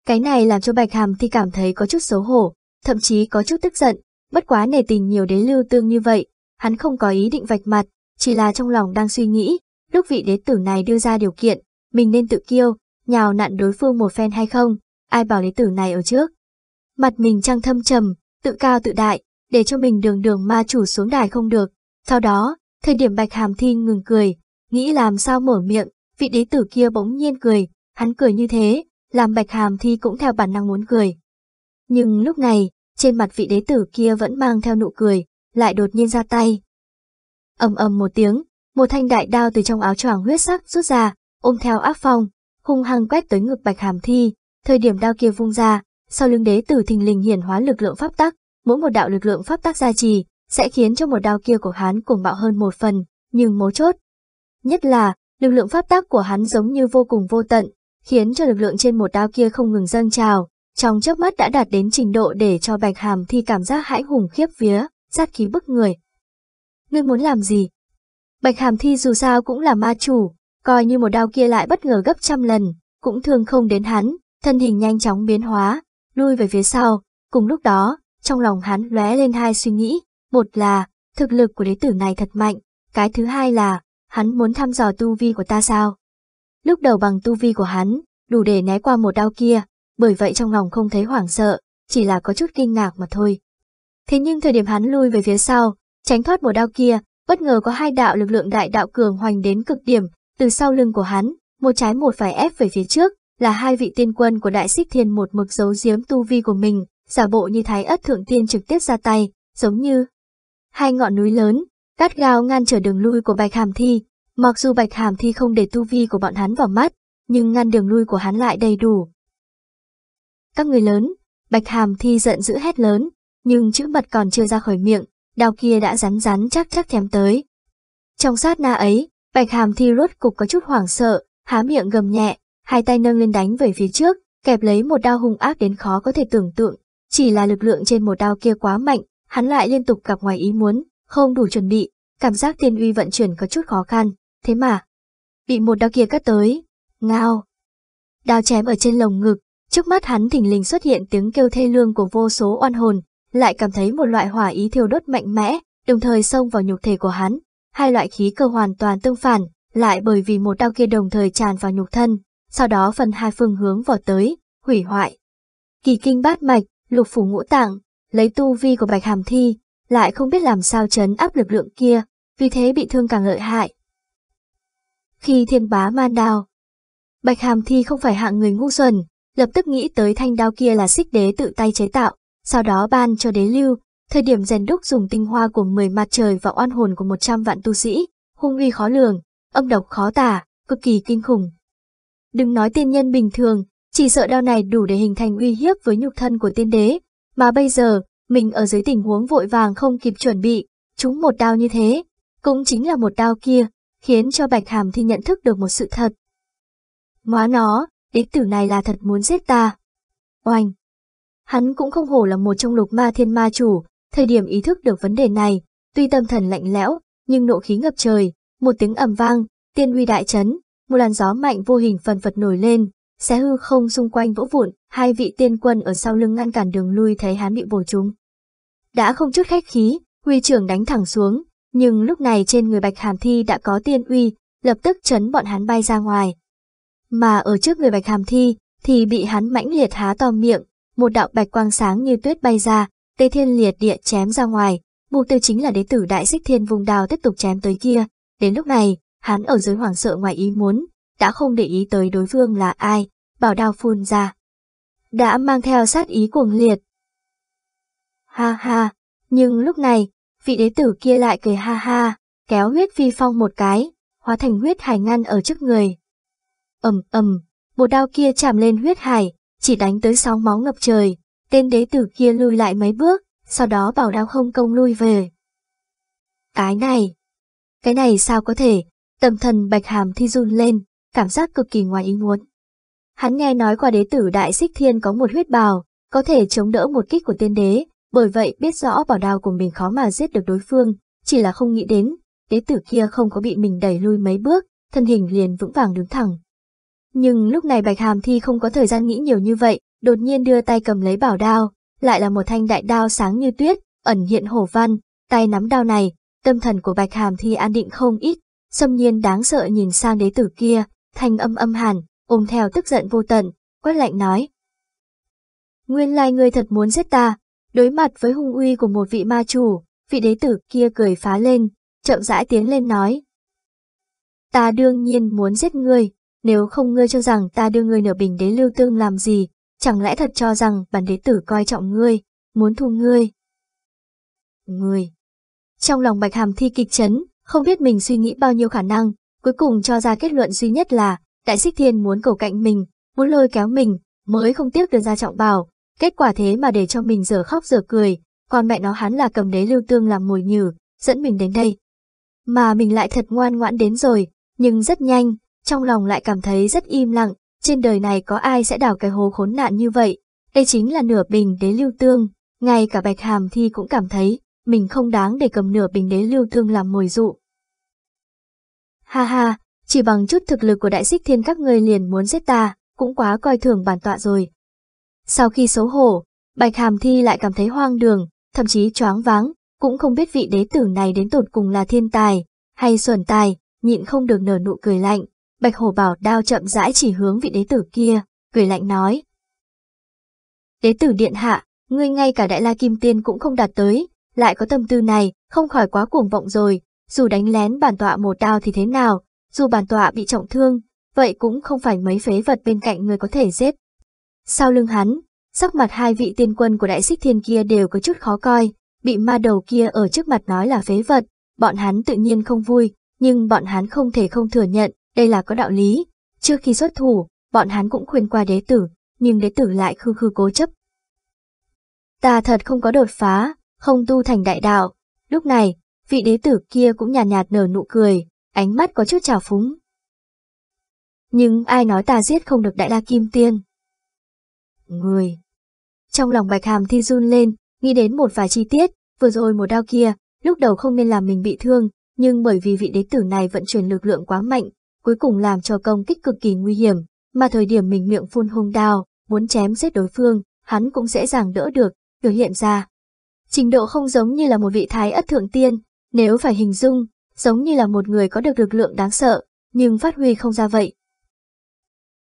Cái này làm cho Bạch Hàm thì cảm thấy có chút xấu hổ, thậm chí có chút tức giận, bất quá nề tình nhiều đế lưu tương như vậy, hắn không có ý định vạch mặt, chỉ là trong lòng đang suy nghĩ, lúc vị đế tử này đưa ra điều kiện, mình nên tự kiêu, nhào nặn đối phương một phen hay không, ai bảo đế tử này ở trước. Mặt mình trăng thâm trầm, tự cao tự đại, để cho mình đường đường ma chủ xuống đài không được. Sau đó, thời điểm Bạch Hàm Thi ngừng cười, nghĩ làm sao mở miệng, vị đế tử kia bỗng nhiên cười, hắn cười như thế, làm Bạch Hàm Thi cũng theo bản năng muốn cười. Nhưng lúc này, trên mặt vị đế tử kia vẫn mang theo nụ cười, lại đột nhiên ra tay. ầm ầm một tiếng, một thanh đại đao từ trong áo choàng huyết sắc rút ra, ôm theo áp phong, hung hăng quét tới ngực Bạch Hàm Thi, thời điểm đao kia vung ra, sau lưng đế tử thình lình hiển hóa lực lượng pháp tắc, mỗi một đạo lực lượng pháp tác gia trì, sẽ khiến cho một đao kia của hắn cuồng bạo hơn một phần, nhưng mấu chốt. Nhất là, lực lượng pháp tác của hắn giống như vô cùng vô tận, khiến cho lực lượng trên một đao kia không ngừng dâng trào, trong chớp mắt đã đạt đến trình độ để cho Bạch Hàm Thi cảm giác hãi hùng khiếp vía, sát khí bức người. Ngươi muốn làm gì? Bạch Hàm Thi dù sao cũng là ma chủ, coi như một đao kia lại bất ngờ gấp trăm lần, cũng thương không đến hắn, thân hình nhanh chóng biến hóa, lui về phía sau, cùng lúc đó, trong lòng hắn lóe lên hai suy nghĩ, một là, thực lực của đế tử này thật mạnh, cái thứ hai là, hắn muốn thăm dò tu vi của ta sao? Lúc đầu bằng tu vi của hắn, đủ để né qua một đao kia, bởi vậy trong lòng không thấy hoảng sợ, chỉ là có chút kinh ngạc mà thôi. Thế nhưng thời điểm hắn lui về phía sau, tránh thoát một đao kia, bất ngờ có hai đạo lực lượng đại đạo cường hoành đến cực điểm, từ sau lưng của hắn, một trái một phải ép về phía trước, là hai vị tiên quân của đại xích thiên một mực giấu giếm tu vi của mình, giả bộ như thái ất thượng tiên trực tiếp ra tay, giống như hai ngọn núi lớn, cắt gao ngăn trở đường lui của Bạch Hàm Thi. Mặc dù Bạch Hàm Thi không để tu vi của bọn hắn vào mắt, nhưng ngăn đường lui của hắn lại đầy đủ. Các người lớn, Bạch Hàm Thi giận dữ hét lớn, nhưng chữ mật còn chưa ra khỏi miệng, đao kia đã rắn rắn chắc chắc thèm tới. Trong sát na ấy, Bạch Hàm Thi rốt cục có chút hoảng sợ, há miệng gầm nhẹ, hai tay nâng lên đánh về phía trước, kẹp lấy một đao hung ác đến khó có thể tưởng tượng. Chỉ là lực lượng trên một đao kia quá mạnh, hắn lại liên tục gặp ngoài ý muốn, không đủ chuẩn bị, cảm giác tiên uy vận chuyển có chút khó khăn, thế mà. Bị một đao kia cắt tới, ngao. Đao chém ở trên lồng ngực, trước mắt hắn thỉnh linh xuất hiện tiếng kêu thê lương của vô số oan hồn, lại cảm thấy một loại hỏa ý thiêu đốt mạnh mẽ, đồng thời xông vào nhục thể của hắn. Hai loại khí cơ hoàn toàn tương phản, lại bởi vì một đao kia đồng thời tràn vào nhục thân, sau đó phần hai phương hướng vào tới, hủy hoại. Kỳ kinh bát mạch, lục phủ ngũ tạng, lấy tu vi của Bạch Hàm Thi, lại không biết làm sao chấn áp lực lượng kia, vì thế bị thương càng lợi hại. Khi thiên bá man đào Bạch Hàm Thi không phải hạng người ngu xuẩn, lập tức nghĩ tới thanh đao kia là xích đế tự tay chế tạo, sau đó ban cho đế lưu, thời điểm rèn đúc dùng tinh hoa của 10 mặt trời và oan hồn của 100 vạn tu sĩ, hung uy khó lường, âm độc khó tả, cực kỳ kinh khủng. Đừng nói tiên nhân bình thường, chỉ sợ đao này đủ để hình thành uy hiếp với nhục thân của tiên đế, mà bây giờ, mình ở dưới tình huống vội vàng không kịp chuẩn bị, chúng một đao như thế, cũng chính là một đao kia, khiến cho Bạch Hàm thì nhận thức được một sự thật. Móa nó, đích tử này là thật muốn giết ta. Oanh! Hắn cũng không hổ là một trong lục ma thiên ma chủ, thời điểm ý thức được vấn đề này, tuy tâm thần lạnh lẽo, nhưng nộ khí ngập trời, một tiếng ầm vang, tiên uy đại chấn, một làn gió mạnh vô hình phần phật nổi lên, xé hư không xung quanh vỗ vụn, hai vị tiên quân ở sau lưng ngăn cản đường lui thấy hắn bị bổ trúng. Đã không chút khách khí, huy trưởng đánh thẳng xuống, nhưng lúc này trên người Bạch Hàm Thi đã có tiên uy, lập tức chấn bọn hắn bay ra ngoài. Mà ở trước người Bạch Hàm Thi thì bị hắn mãnh liệt há to miệng, một đạo bạch quang sáng như tuyết bay ra, tê thiên liệt địa chém ra ngoài, mục tiêu chính là đế tử đại xích thiên vùng đào tiếp tục chém tới kia. Đến lúc này, hắn ở dưới hoảng sợ ngoài ý muốn, đã không để ý tới đối phương là ai, bảo đao phun ra. Đã mang theo sát ý cuồng liệt. Ha ha, nhưng lúc này, vị đế tử kia lại cười ha ha, kéo huyết phi phong một cái, hóa thành huyết hải ngăn ở trước người. ầm ầm, một đao kia chạm lên huyết hải, chỉ đánh tới sóng máu ngập trời, tên đế tử kia lùi lại mấy bước, sau đó bảo đao không công lui về. Cái này, cái này sao có thể, tâm thần bạch hàm thi run lên, cảm giác cực kỳ ngoài ý muốn. Hắn nghe nói qua đế tử Đại Xích Thiên có một huyết bào, có thể chống đỡ một kích của tiên đế, bởi vậy biết rõ bảo đao của mình khó mà giết được đối phương, chỉ là không nghĩ đến, đế tử kia không có bị mình đẩy lui mấy bước, thân hình liền vững vàng đứng thẳng. Nhưng lúc này Bạch Hàm Thi không có thời gian nghĩ nhiều như vậy, đột nhiên đưa tay cầm lấy bảo đao, lại là một thanh đại đao sáng như tuyết, ẩn hiện hổ văn, tay nắm đao này, tâm thần của Bạch Hàm Thi an định không ít, xâm nhiên đáng sợ nhìn sang đế tử kia, thanh âm âm hàn, ôm theo tức giận vô tận, quát lạnh nói. Nguyên lai ngươi thật muốn giết ta, đối mặt với hung uy của một vị ma chủ, vị đế tử kia cười phá lên, chậm rãi tiến lên nói. Ta đương nhiên muốn giết ngươi, nếu không ngươi cho rằng ta đưa ngươi nửa bình đế lưu tương làm gì, chẳng lẽ thật cho rằng bản đế tử coi trọng ngươi, muốn thu ngươi. Ngươi. Trong lòng bạch hàm thi kịch chấn, không biết mình suy nghĩ bao nhiêu khả năng, cuối cùng cho ra kết luận duy nhất là Đại Xích Thiên muốn cầu cạnh mình, muốn lôi kéo mình, mới không tiếc đưa ra trọng bảo, kết quả thế mà để cho mình giờ khóc giờ cười, còn mẹ nó hắn là cầm đế lưu tương làm mồi nhử, dẫn mình đến đây. Mà mình lại thật ngoan ngoãn đến rồi, nhưng rất nhanh, trong lòng lại cảm thấy rất im lặng, trên đời này có ai sẽ đào cái hố khốn nạn như vậy, đây chính là nửa bình đế lưu tương, ngay cả Bạch Hàm Thi cũng cảm thấy, mình không đáng để cầm nửa bình đế lưu tương làm mồi dụ. Ha ha, chỉ bằng chút thực lực của đại xích thiên các người liền muốn giết ta, cũng quá coi thường bản tọa rồi. Sau khi xấu hổ, Bạch Hàm Thi lại cảm thấy hoang đường, thậm chí choáng váng, cũng không biết vị đế tử này đến tổn cùng là thiên tài, hay xuẩn tài, nhịn không được nở nụ cười lạnh. Bạch Hổ Bảo đao chậm rãi chỉ hướng vị đế tử kia, cười lạnh nói. Đế tử điện hạ, ngươi ngay cả đại la kim tiên cũng không đạt tới, lại có tâm tư này, không khỏi quá cuồng vọng rồi, dù đánh lén bản tọa một đao thì thế nào, dù bàn tọa bị trọng thương, vậy cũng không phải mấy phế vật bên cạnh người có thể giết. Sau lưng hắn, sắc mặt hai vị tiên quân của đại xích thiên kia đều có chút khó coi, bị ma đầu kia ở trước mặt nói là phế vật, bọn hắn tự nhiên không vui, nhưng bọn hắn không thể không thừa nhận, đây là có đạo lý. Trước khi xuất thủ, bọn hắn cũng khuyên qua đế tử, nhưng đế tử lại khư khư cố chấp. Ta thật không có đột phá, không tu thành đại đạo. Lúc này, vị đế tử kia cũng nhạt, nhạt nở nụ cười, ánh mắt có chút trào phúng. Nhưng ai nói ta giết không được đại la kim tiên? Người! Trong lòng bạch hàm thi run lên, nghĩ đến một vài chi tiết, vừa rồi một đao kia, lúc đầu không nên làm mình bị thương, nhưng bởi vì vị đế tử này vận chuyển lực lượng quá mạnh, cuối cùng làm cho công kích cực kỳ nguy hiểm, mà thời điểm mình miệng phun hung đao, muốn chém giết đối phương, hắn cũng dễ dàng đỡ được, biểu hiện ra. Trình độ không giống như là một vị thái ất thượng tiên, nếu phải hình dung, giống như là một người có được lực lượng đáng sợ, nhưng phát huy không ra vậy.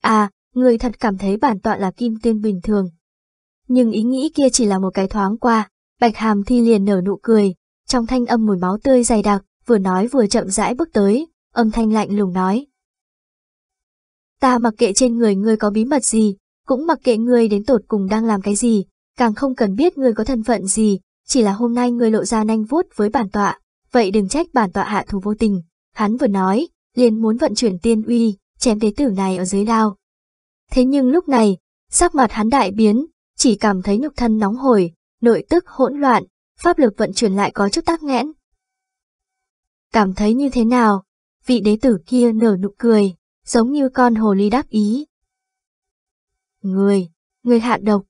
À, người thật cảm thấy bản tọa là kim tiên bình thường. Nhưng ý nghĩ kia chỉ là một cái thoáng qua, Bạch Hàm Thi liền nở nụ cười, trong thanh âm mùi máu tươi dày đặc, vừa nói vừa chậm rãi bước tới, âm thanh lạnh lùng nói. Ta mặc kệ trên người ngươi có bí mật gì, cũng mặc kệ ngươi đến tột cùng đang làm cái gì, càng không cần biết ngươi có thân phận gì, chỉ là hôm nay ngươi lộ ra nanh vuốt với bản tọa, vậy đừng trách bản tọa hạ thù vô tình. Hắn vừa nói, liền muốn vận chuyển tiên uy, chém đế tử này ở dưới đao. Thế nhưng lúc này, sắc mặt hắn đại biến, chỉ cảm thấy nhục thân nóng hổi, nội tức hỗn loạn, pháp lực vận chuyển lại có chút tắc nghẽn. Cảm thấy như thế nào? Vị đế tử kia nở nụ cười, giống như con hồ ly đáp ý. Người, người hạ độc.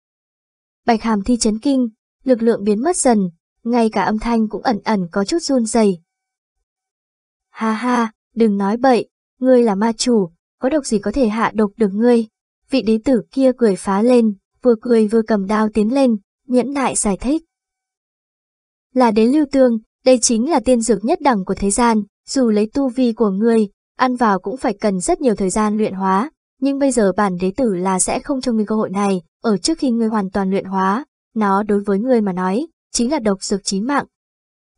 Bạch hàm thi chấn kinh, lực lượng biến mất dần, ngay cả âm thanh cũng ẩn ẩn có chút run rẩy. Ha ha, đừng nói bậy, ngươi là ma chủ, có độc gì có thể hạ độc được ngươi. Vị đế tử kia cười phá lên, vừa cười vừa cầm đao tiến lên, nhẫn đại giải thích. Là đế lưu tương, đây chính là tiên dược nhất đẳng của thế gian, dù lấy tu vi của ngươi, ăn vào cũng phải cần rất nhiều thời gian luyện hóa, nhưng bây giờ bản đế tử là sẽ không cho ngươi cơ hội này, ở trước khi ngươi hoàn toàn luyện hóa, nó đối với ngươi mà nói, chính là độc dược chín mạng.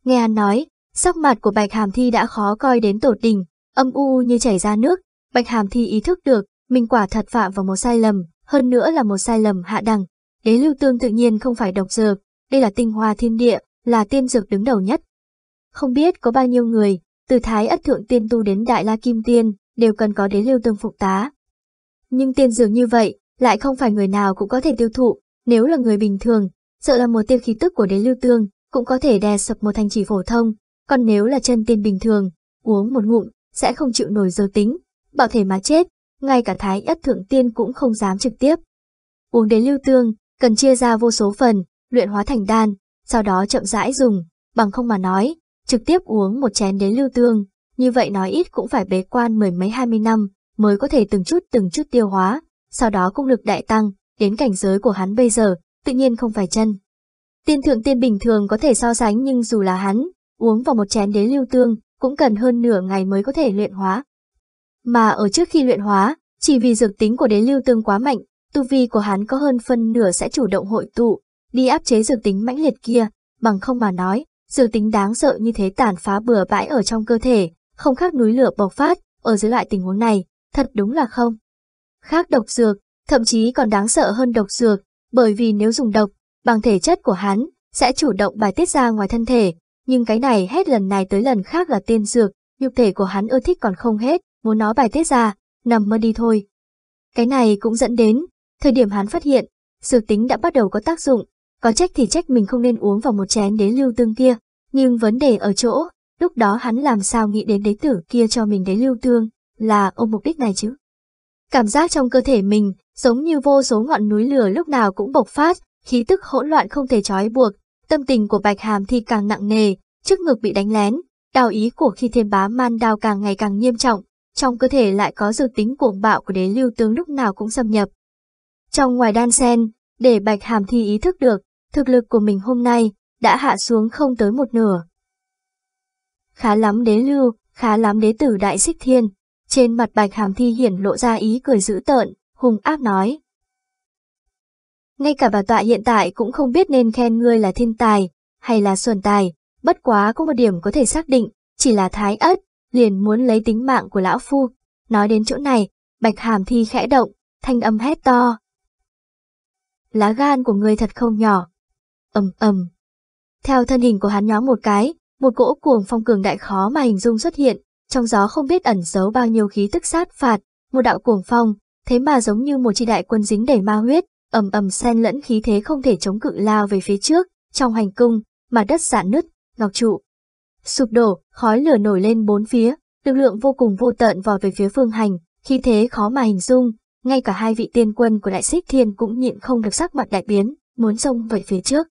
Nghe hắn nói, sắc mặt của Bạch Hàm Thi đã khó coi đến tột đỉnh, âm u như chảy ra nước, Bạch Hàm Thi ý thức được, mình quả thật phạm vào một sai lầm, hơn nữa là một sai lầm hạ đẳng. Đế lưu tương tự nhiên không phải độc dược, đây là tinh hoa thiên địa, là tiên dược đứng đầu nhất. Không biết có bao nhiêu người, từ Thái Ất Thượng Tiên Tu đến Đại La Kim Tiên, đều cần có đế lưu tương phục tá. Nhưng tiên dược như vậy, lại không phải người nào cũng có thể tiêu thụ, nếu là người bình thường, sợ là một tiêu khí tức của đế lưu tương cũng có thể đè sập một thành trì phổ thông, còn nếu là chân tiên bình thường, uống một ngụm sẽ không chịu nổi giới tính, bảo thể mà chết, ngay cả thái ất thượng tiên cũng không dám trực tiếp. Uống đế lưu tương cần chia ra vô số phần, luyện hóa thành đan, sau đó chậm rãi dùng, bằng không mà nói, trực tiếp uống một chén đế lưu tương, như vậy nói ít cũng phải bế quan mười mấy hai mươi năm mới có thể từng chút từng chút tiêu hóa, sau đó công lực đại tăng, đến cảnh giới của hắn bây giờ tự nhiên không phải chân. Tiên thượng tiên bình thường có thể so sánh nhưng dù là hắn, uống vào một chén đế lưu tương, cũng cần hơn nửa ngày mới có thể luyện hóa. Mà ở trước khi luyện hóa, chỉ vì dược tính của đế lưu tương quá mạnh, tu vi của hắn có hơn phân nửa sẽ chủ động hội tụ, đi áp chế dược tính mãnh liệt kia, bằng không mà nói, dược tính đáng sợ như thế tàn phá bừa bãi ở trong cơ thể, không khác núi lửa bộc phát, ở dưới loại tình huống này, thật đúng là không. Khác độc dược, thậm chí còn đáng sợ hơn độc dược, bởi vì nếu dùng độc, bằng thể chất của hắn, sẽ chủ động bài tiết ra ngoài thân thể, nhưng cái này hết lần này tới lần khác là tiên dược, nhục thể của hắn ưa thích còn không hết, muốn nó bài tiết ra, nằm mơ đi thôi. Cái này cũng dẫn đến, thời điểm hắn phát hiện, dược tính đã bắt đầu có tác dụng, có trách thì trách mình không nên uống vào một chén đế lưu tương kia, nhưng vấn đề ở chỗ, lúc đó hắn làm sao nghĩ đến đế tử kia cho mình đế lưu tương, là ôm mục đích này chứ. Cảm giác trong cơ thể mình giống như vô số ngọn núi lửa lúc nào cũng bộc phát, khí tức hỗn loạn không thể trói buộc, tâm tình của Bạch Hàm thì càng nặng nề, trước ngực bị đánh lén, đào ý của khi thiên bá man đào càng ngày càng nghiêm trọng, trong cơ thể lại có dược tính cuồng bạo của đế lưu tướng lúc nào cũng xâm nhập. Trong ngoài đan sen, để Bạch Hàm Thi ý thức được, thực lực của mình hôm nay đã hạ xuống không tới một nửa. Khá lắm đế lưu, khá lắm đế tử đại xích thiên. Trên mặt bạch hàm thi hiển lộ ra ý cười dữ tợn, hung ác nói. Ngay cả bà tọa hiện tại cũng không biết nên khen ngươi là thiên tài, hay là xuân tài, bất quá có một điểm có thể xác định, chỉ là thái ất, liền muốn lấy tính mạng của lão phu. Nói đến chỗ này, bạch hàm thi khẽ động, thanh âm hét to. Lá gan của ngươi thật không nhỏ. ầm ầm. Theo thân hình của hắn nhóm một cái, một cỗ cuồng phong cường đại khó mà hình dung xuất hiện, trong gió không biết ẩn giấu bao nhiêu khí tức sát phạt, một đạo cuồng phong, thế mà giống như một chi đại quân dính đầy ma huyết, ầm ầm xen lẫn khí thế không thể chống cự lao về phía trước, trong hành cung, mà đất giãn nứt, ngọc trụ sụp đổ, khói lửa nổi lên bốn phía, lực lượng vô cùng vô tận vò về phía Phương Hành, khí thế khó mà hình dung, ngay cả hai vị tiên quân của Đại Xích Thiên cũng nhịn không được sắc mặt đại biến, muốn xông về phía trước.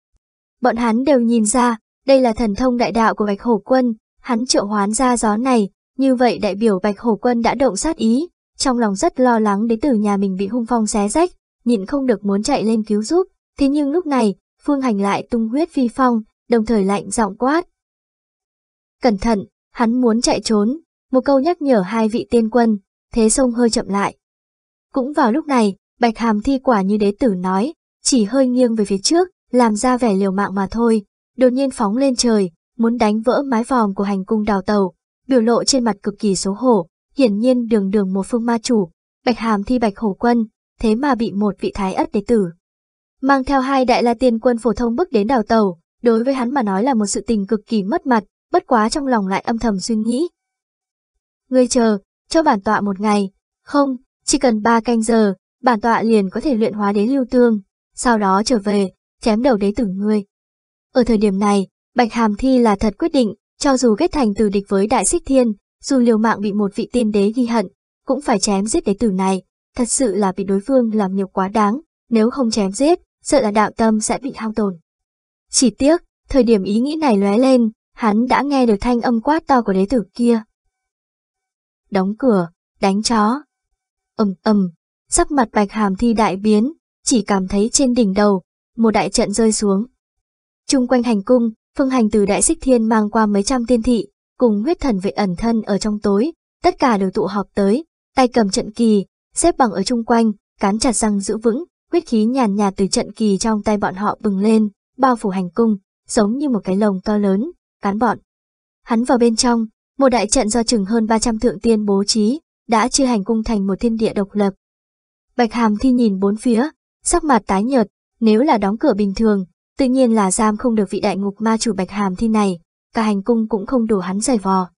Bọn hắn đều nhìn ra, đây là thần thông đại đạo của Bạch Hổ Quân, hắn triệu hoán ra gió này, như vậy đại biểu Bạch Hổ Quân đã động sát ý, trong lòng rất lo lắng đến từ nhà mình bị hung phong xé rách, nhịn không được muốn chạy lên cứu giúp. Thế nhưng lúc này, Phương Hành lại tung huyết phi phong, đồng thời lạnh giọng quát. Cẩn thận, hắn muốn chạy trốn, một câu nhắc nhở hai vị tiên quân, thế sông hơi chậm lại. Cũng vào lúc này, Bạch Hàm thi quả như đế tử nói, chỉ hơi nghiêng về phía trước, làm ra vẻ liều mạng mà thôi, đột nhiên phóng lên trời, muốn đánh vỡ mái vòm của hành cung đào tàu, biểu lộ trên mặt cực kỳ xấu hổ, hiển nhiên đường đường một phương ma chủ, bạch hàm thi bạch hổ quân, thế mà bị một vị thái ất đệ tử. Mang theo hai đại la tiên quân phổ thông bước đến đào tàu, đối với hắn mà nói là một sự tình cực kỳ mất mặt, bất quá trong lòng lại âm thầm suy nghĩ. Ngươi chờ, cho bản tọa một ngày, không, chỉ cần ba canh giờ, bản tọa liền có thể luyện hóa đế lưu tương, sau đó trở về, chém đầu đế tử ngươi. Ở thời điểm này, Bạch Hàm Thi là thật quyết định, cho dù kết thành từ địch với Đại Xích Thiên, dù liều mạng bị một vị tiên đế ghi hận, cũng phải chém giết đế tử này, thật sự là bị đối phương làm nhiều quá đáng, nếu không chém giết, sợ là đạo tâm sẽ bị hao tổn. Chỉ tiếc, thời điểm ý nghĩ này lóe lên, hắn đã nghe được thanh âm quát to của đế tử kia. Đóng cửa, đánh chó. ầm ầm, sắc mặt bạch hàm thi đại biến, chỉ cảm thấy trên đỉnh đầu, một đại trận rơi xuống. Trung quanh hành cung, Phương hành từ đại xích thiên mang qua mấy trăm tiên thị, cùng huyết thần vệ ẩn thân ở trong tối, tất cả đều tụ họp tới, tay cầm trận kỳ, xếp bằng ở chung quanh, cán chặt răng giữ vững, huyết khí nhàn nhạt từ trận kỳ trong tay bọn họ bừng lên, bao phủ hành cung, giống như một cái lồng to lớn, cán bọn. Hắn vào bên trong, một đại trận do chừng hơn 300 thượng tiên bố trí, đã chia hành cung thành một thiên địa độc lập. Bạch Hàm Thi nhìn bốn phía, sắc mặt tái nhợt, nếu là đóng cửa bình thường, Tự nhiên là giam không được vị đại ngục ma chủ Bạch Hàm thi này, cả hành cung cũng không đủ hắn giải vò.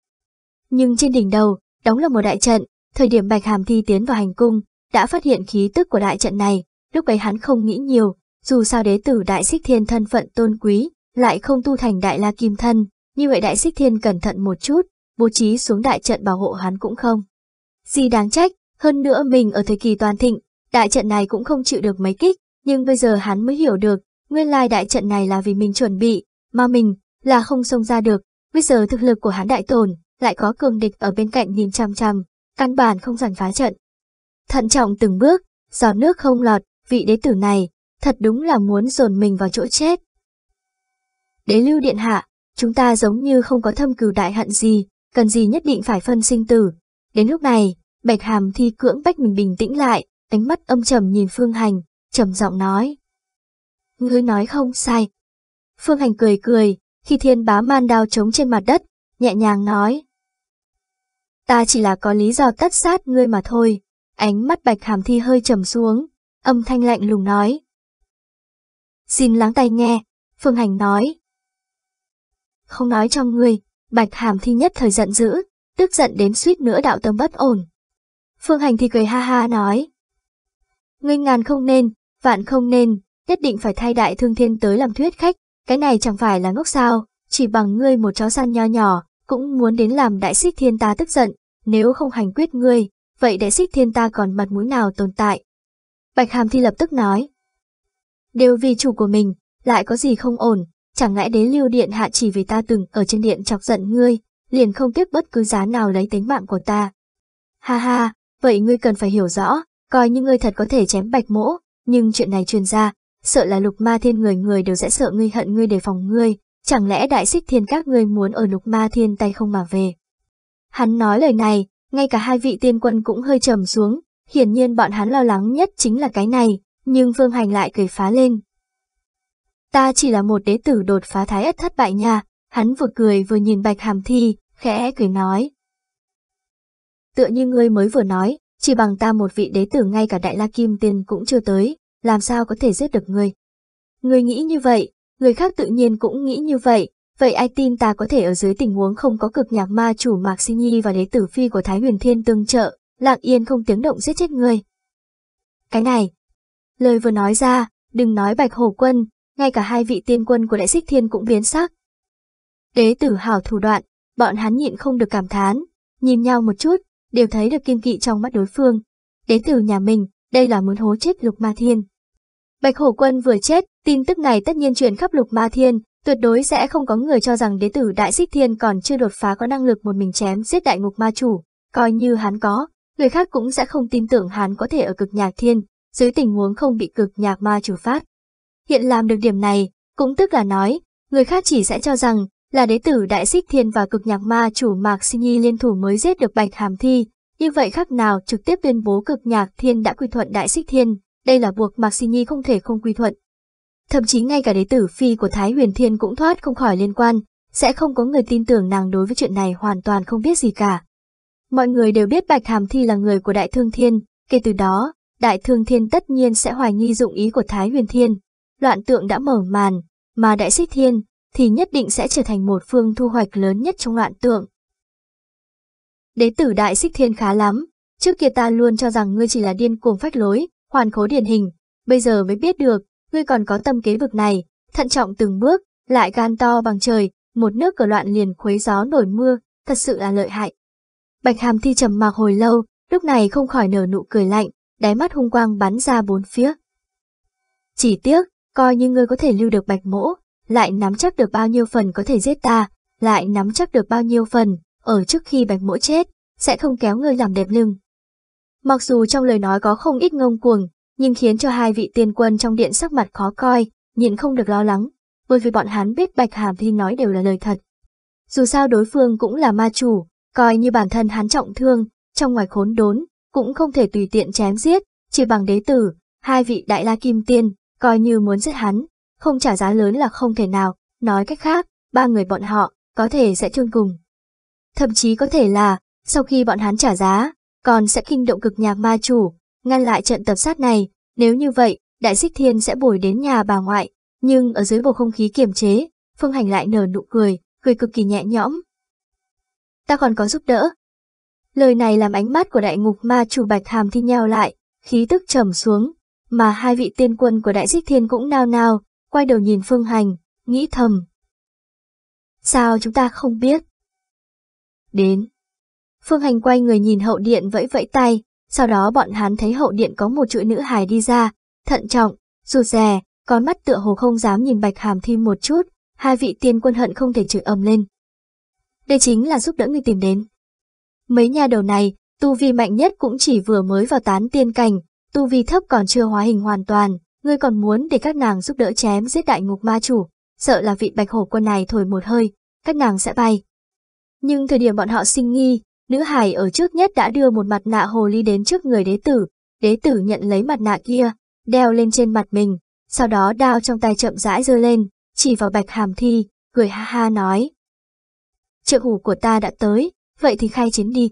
Nhưng trên đỉnh đầu, đóng là một đại trận, thời điểm Bạch Hàm thi tiến vào hành cung, đã phát hiện khí tức của đại trận này, lúc ấy hắn không nghĩ nhiều, dù sao đế tử đại xích thiên thân phận tôn quý, lại không tu thành đại la kim thân, như vậy đại xích thiên cẩn thận một chút, bố trí xuống đại trận bảo hộ hắn cũng không. Gì đáng trách, hơn nữa mình ở thời kỳ toàn thịnh, đại trận này cũng không chịu được mấy kích, nhưng bây giờ hắn mới hiểu được, Nguyên lai đại trận này là vì mình chuẩn bị, mà mình là không xông ra được. Bây giờ thực lực của hán đại tổn, lại có cường địch ở bên cạnh nhìn chăm chăm, căn bản không giản phá trận. Thận trọng từng bước, giọt nước không lọt, vị đế tử này, thật đúng là muốn dồn mình vào chỗ chết. Đế lưu điện hạ, chúng ta giống như không có thâm cừu đại hận gì, cần gì nhất định phải phân sinh tử. Đến lúc này, Bạch Hàm Thi cưỡng bách mình bình tĩnh lại, ánh mắt âm trầm nhìn Phương Hành, trầm giọng nói ngươi nói không sai. Phương Hành cười cười, khi thiên bá man đao trống trên mặt đất, nhẹ nhàng nói. Ta chỉ là có lý do tất sát ngươi mà thôi, ánh mắt bạch hàm thi hơi trầm xuống, âm thanh lạnh lùng nói. Xin lắng tay nghe, Phương Hành nói. Không nói cho ngươi, bạch hàm thi nhất thời giận dữ, tức giận đến suýt nữa đạo tâm bất ổn. Phương Hành thì cười ha ha nói. Ngươi ngàn không nên, vạn không nên, nhất định phải thay đại thương thiên tới làm thuyết khách, cái này chẳng phải là ngốc sao, chỉ bằng ngươi một chó săn nho nhỏ, cũng muốn đến làm đại xích thiên ta tức giận, nếu không hành quyết ngươi, vậy đại xích thiên ta còn mặt mũi nào tồn tại. Bạch Hàm Thi lập tức nói, đều vì chủ của mình, lại có gì không ổn, chẳng ngại đế lưu điện hạ chỉ vì ta từng ở trên điện chọc giận ngươi, liền không tiếc bất cứ giá nào lấy tính mạng của ta. Ha ha, vậy ngươi cần phải hiểu rõ, coi như ngươi thật có thể chém bạch mỗ, nhưng chuyện này truyền ra, sợ là lục ma thiên người người đều sẽ sợ ngươi hận ngươi để phòng ngươi, chẳng lẽ đại xích thiên các ngươi muốn ở lục ma thiên tay không mà về. Hắn nói lời này, ngay cả hai vị tiên quân cũng hơi trầm xuống, hiển nhiên bọn hắn lo lắng nhất chính là cái này, nhưng phương Hành lại cười phá lên. Ta chỉ là một đế tử đột phá thái ất thất bại nha, hắn vừa cười vừa nhìn bạch hàm thi, khẽ cười nói. Tựa như ngươi mới vừa nói, chỉ bằng ta một vị đế tử ngay cả đại la kim tiên cũng chưa tới, làm sao có thể giết được ngươi. Ngươi nghĩ như vậy, người khác tự nhiên cũng nghĩ như vậy, vậy ai tin ta có thể ở dưới tình huống không có cực nhạc ma chủ Mạc Sinh Nhi và đế tử phi của Thái Huyền Thiên tương trợ, lặng yên không tiếng động giết chết ngươi. Cái này, lời vừa nói ra, đừng nói bạch hồ quân, ngay cả hai vị tiên quân của đại xích thiên cũng biến sắc. Đế tử hảo thủ đoạn, bọn hắn nhịn không được cảm thán, nhìn nhau một chút, đều thấy được kiên kỵ trong mắt đối phương. Đế tử nhà mình, đây là muốn hố chết lục ma thiên. Bạch Hổ Quân vừa chết, tin tức này tất nhiên truyền khắp lục ma thiên, tuyệt đối sẽ không có người cho rằng đế tử Đại Xích Thiên còn chưa đột phá có năng lực một mình chém giết đại ngục ma chủ, coi như hắn có, người khác cũng sẽ không tin tưởng hắn có thể ở cực nhạc thiên, dưới tình huống không bị cực nhạc ma chủ phát. Hiện làm được điểm này, cũng tức là nói, người khác chỉ sẽ cho rằng là đế tử Đại Xích Thiên và cực nhạc ma chủ Mạc Sinh Nhi liên thủ mới giết được Bạch Hàm Thi, như vậy khác nào trực tiếp tuyên bố cực nhạc thiên đã quy thuận Đại Xích Thiên đây là buộc Mạc Sinh Nhi không thể không quy thuận. Thậm chí ngay cả đế tử phi của Thái Huyền Thiên cũng thoát không khỏi liên quan, sẽ không có người tin tưởng nàng đối với chuyện này hoàn toàn không biết gì cả. Mọi người đều biết Bạch Hàm Thi là người của Đại Thương Thiên, kể từ đó, Đại Thương Thiên tất nhiên sẽ hoài nghi dụng ý của Thái Huyền Thiên. Loạn tượng đã mở màn, mà Đại Sích Thiên thì nhất định sẽ trở thành một phương thu hoạch lớn nhất trong loạn tượng. Đế tử Đại Sích Thiên khá lắm, trước kia ta luôn cho rằng ngươi chỉ là điên cuồng phách lối, hoàn khố điển hình, bây giờ mới biết được, ngươi còn có tâm kế vực này, thận trọng từng bước, lại gan to bằng trời, một nước cờ loạn liền khuấy gió nổi mưa, thật sự là lợi hại. Bạch Hàm Thi trầm mặc hồi lâu, lúc này không khỏi nở nụ cười lạnh, đáy mắt hung quang bắn ra bốn phía. Chỉ tiếc, coi như ngươi có thể lưu được bạch mỗ, lại nắm chắc được bao nhiêu phần có thể giết ta, lại nắm chắc được bao nhiêu phần, ở trước khi bạch mỗ chết, sẽ không kéo ngươi làm đẹp lưng. Mặc dù trong lời nói có không ít ngông cuồng, nhưng khiến cho hai vị tiên quân trong điện sắc mặt khó coi, nhìn không được lo lắng, bởi vì bọn hắn biết Bạch Hàm Thi nói đều là lời thật. Dù sao đối phương cũng là ma chủ, coi như bản thân hắn trọng thương, trong ngoài khốn đốn, cũng không thể tùy tiện chém giết, chỉ bằng đế tử, hai vị đại la kim tiên, coi như muốn giết hắn, không trả giá lớn là không thể nào, nói cách khác, ba người bọn họ, có thể sẽ chôn cùng. Thậm chí có thể là, sau khi bọn hắn trả giá, còn sẽ kinh động cực nhà ma chủ, ngăn lại trận tập sát này, nếu như vậy, đại xích thiên sẽ bồi đến nhà bà ngoại, nhưng ở dưới bầu không khí kiểm chế, Phương Hành lại nở nụ cười, cười cực kỳ nhẹ nhõm. Ta còn có giúp đỡ. Lời này làm ánh mắt của đại ngục ma chủ bạch hàm thi nhau lại, khí tức trầm xuống, mà hai vị tiên quân của đại xích thiên cũng nao nao, quay đầu nhìn Phương Hành, nghĩ thầm. Sao chúng ta không biết? Đến, Phương Hành quay người nhìn hậu điện vẫy vẫy tay, sau đó bọn hắn thấy hậu điện có một chuỗi nữ hài đi ra, thận trọng, rụt rè, con mắt tựa hồ không dám nhìn bạch hàm thi một chút, hai vị tiên quân hận không thể chửi ầm lên. Đây chính là giúp đỡ người tìm đến. Mấy nhà đầu này, tu vi mạnh nhất cũng chỉ vừa mới vào tán tiên cảnh, tu vi thấp còn chưa hóa hình hoàn toàn, ngươi còn muốn để các nàng giúp đỡ chém giết đại ngục ma chủ, sợ là vị bạch hổ quân này thổi một hơi, các nàng sẽ bay. Nhưng thời điểm bọn họ sinh nghi, Nữ hài ở trước nhất đã đưa một mặt nạ hồ ly đến trước người đế tử, đế tử nhận lấy mặt nạ kia, đeo lên trên mặt mình, sau đó đao trong tay chậm rãi rơi lên, chỉ vào bạch hàm thi, cười ha ha nói. Trợ hủ của ta đã tới, vậy thì khai chiến đi,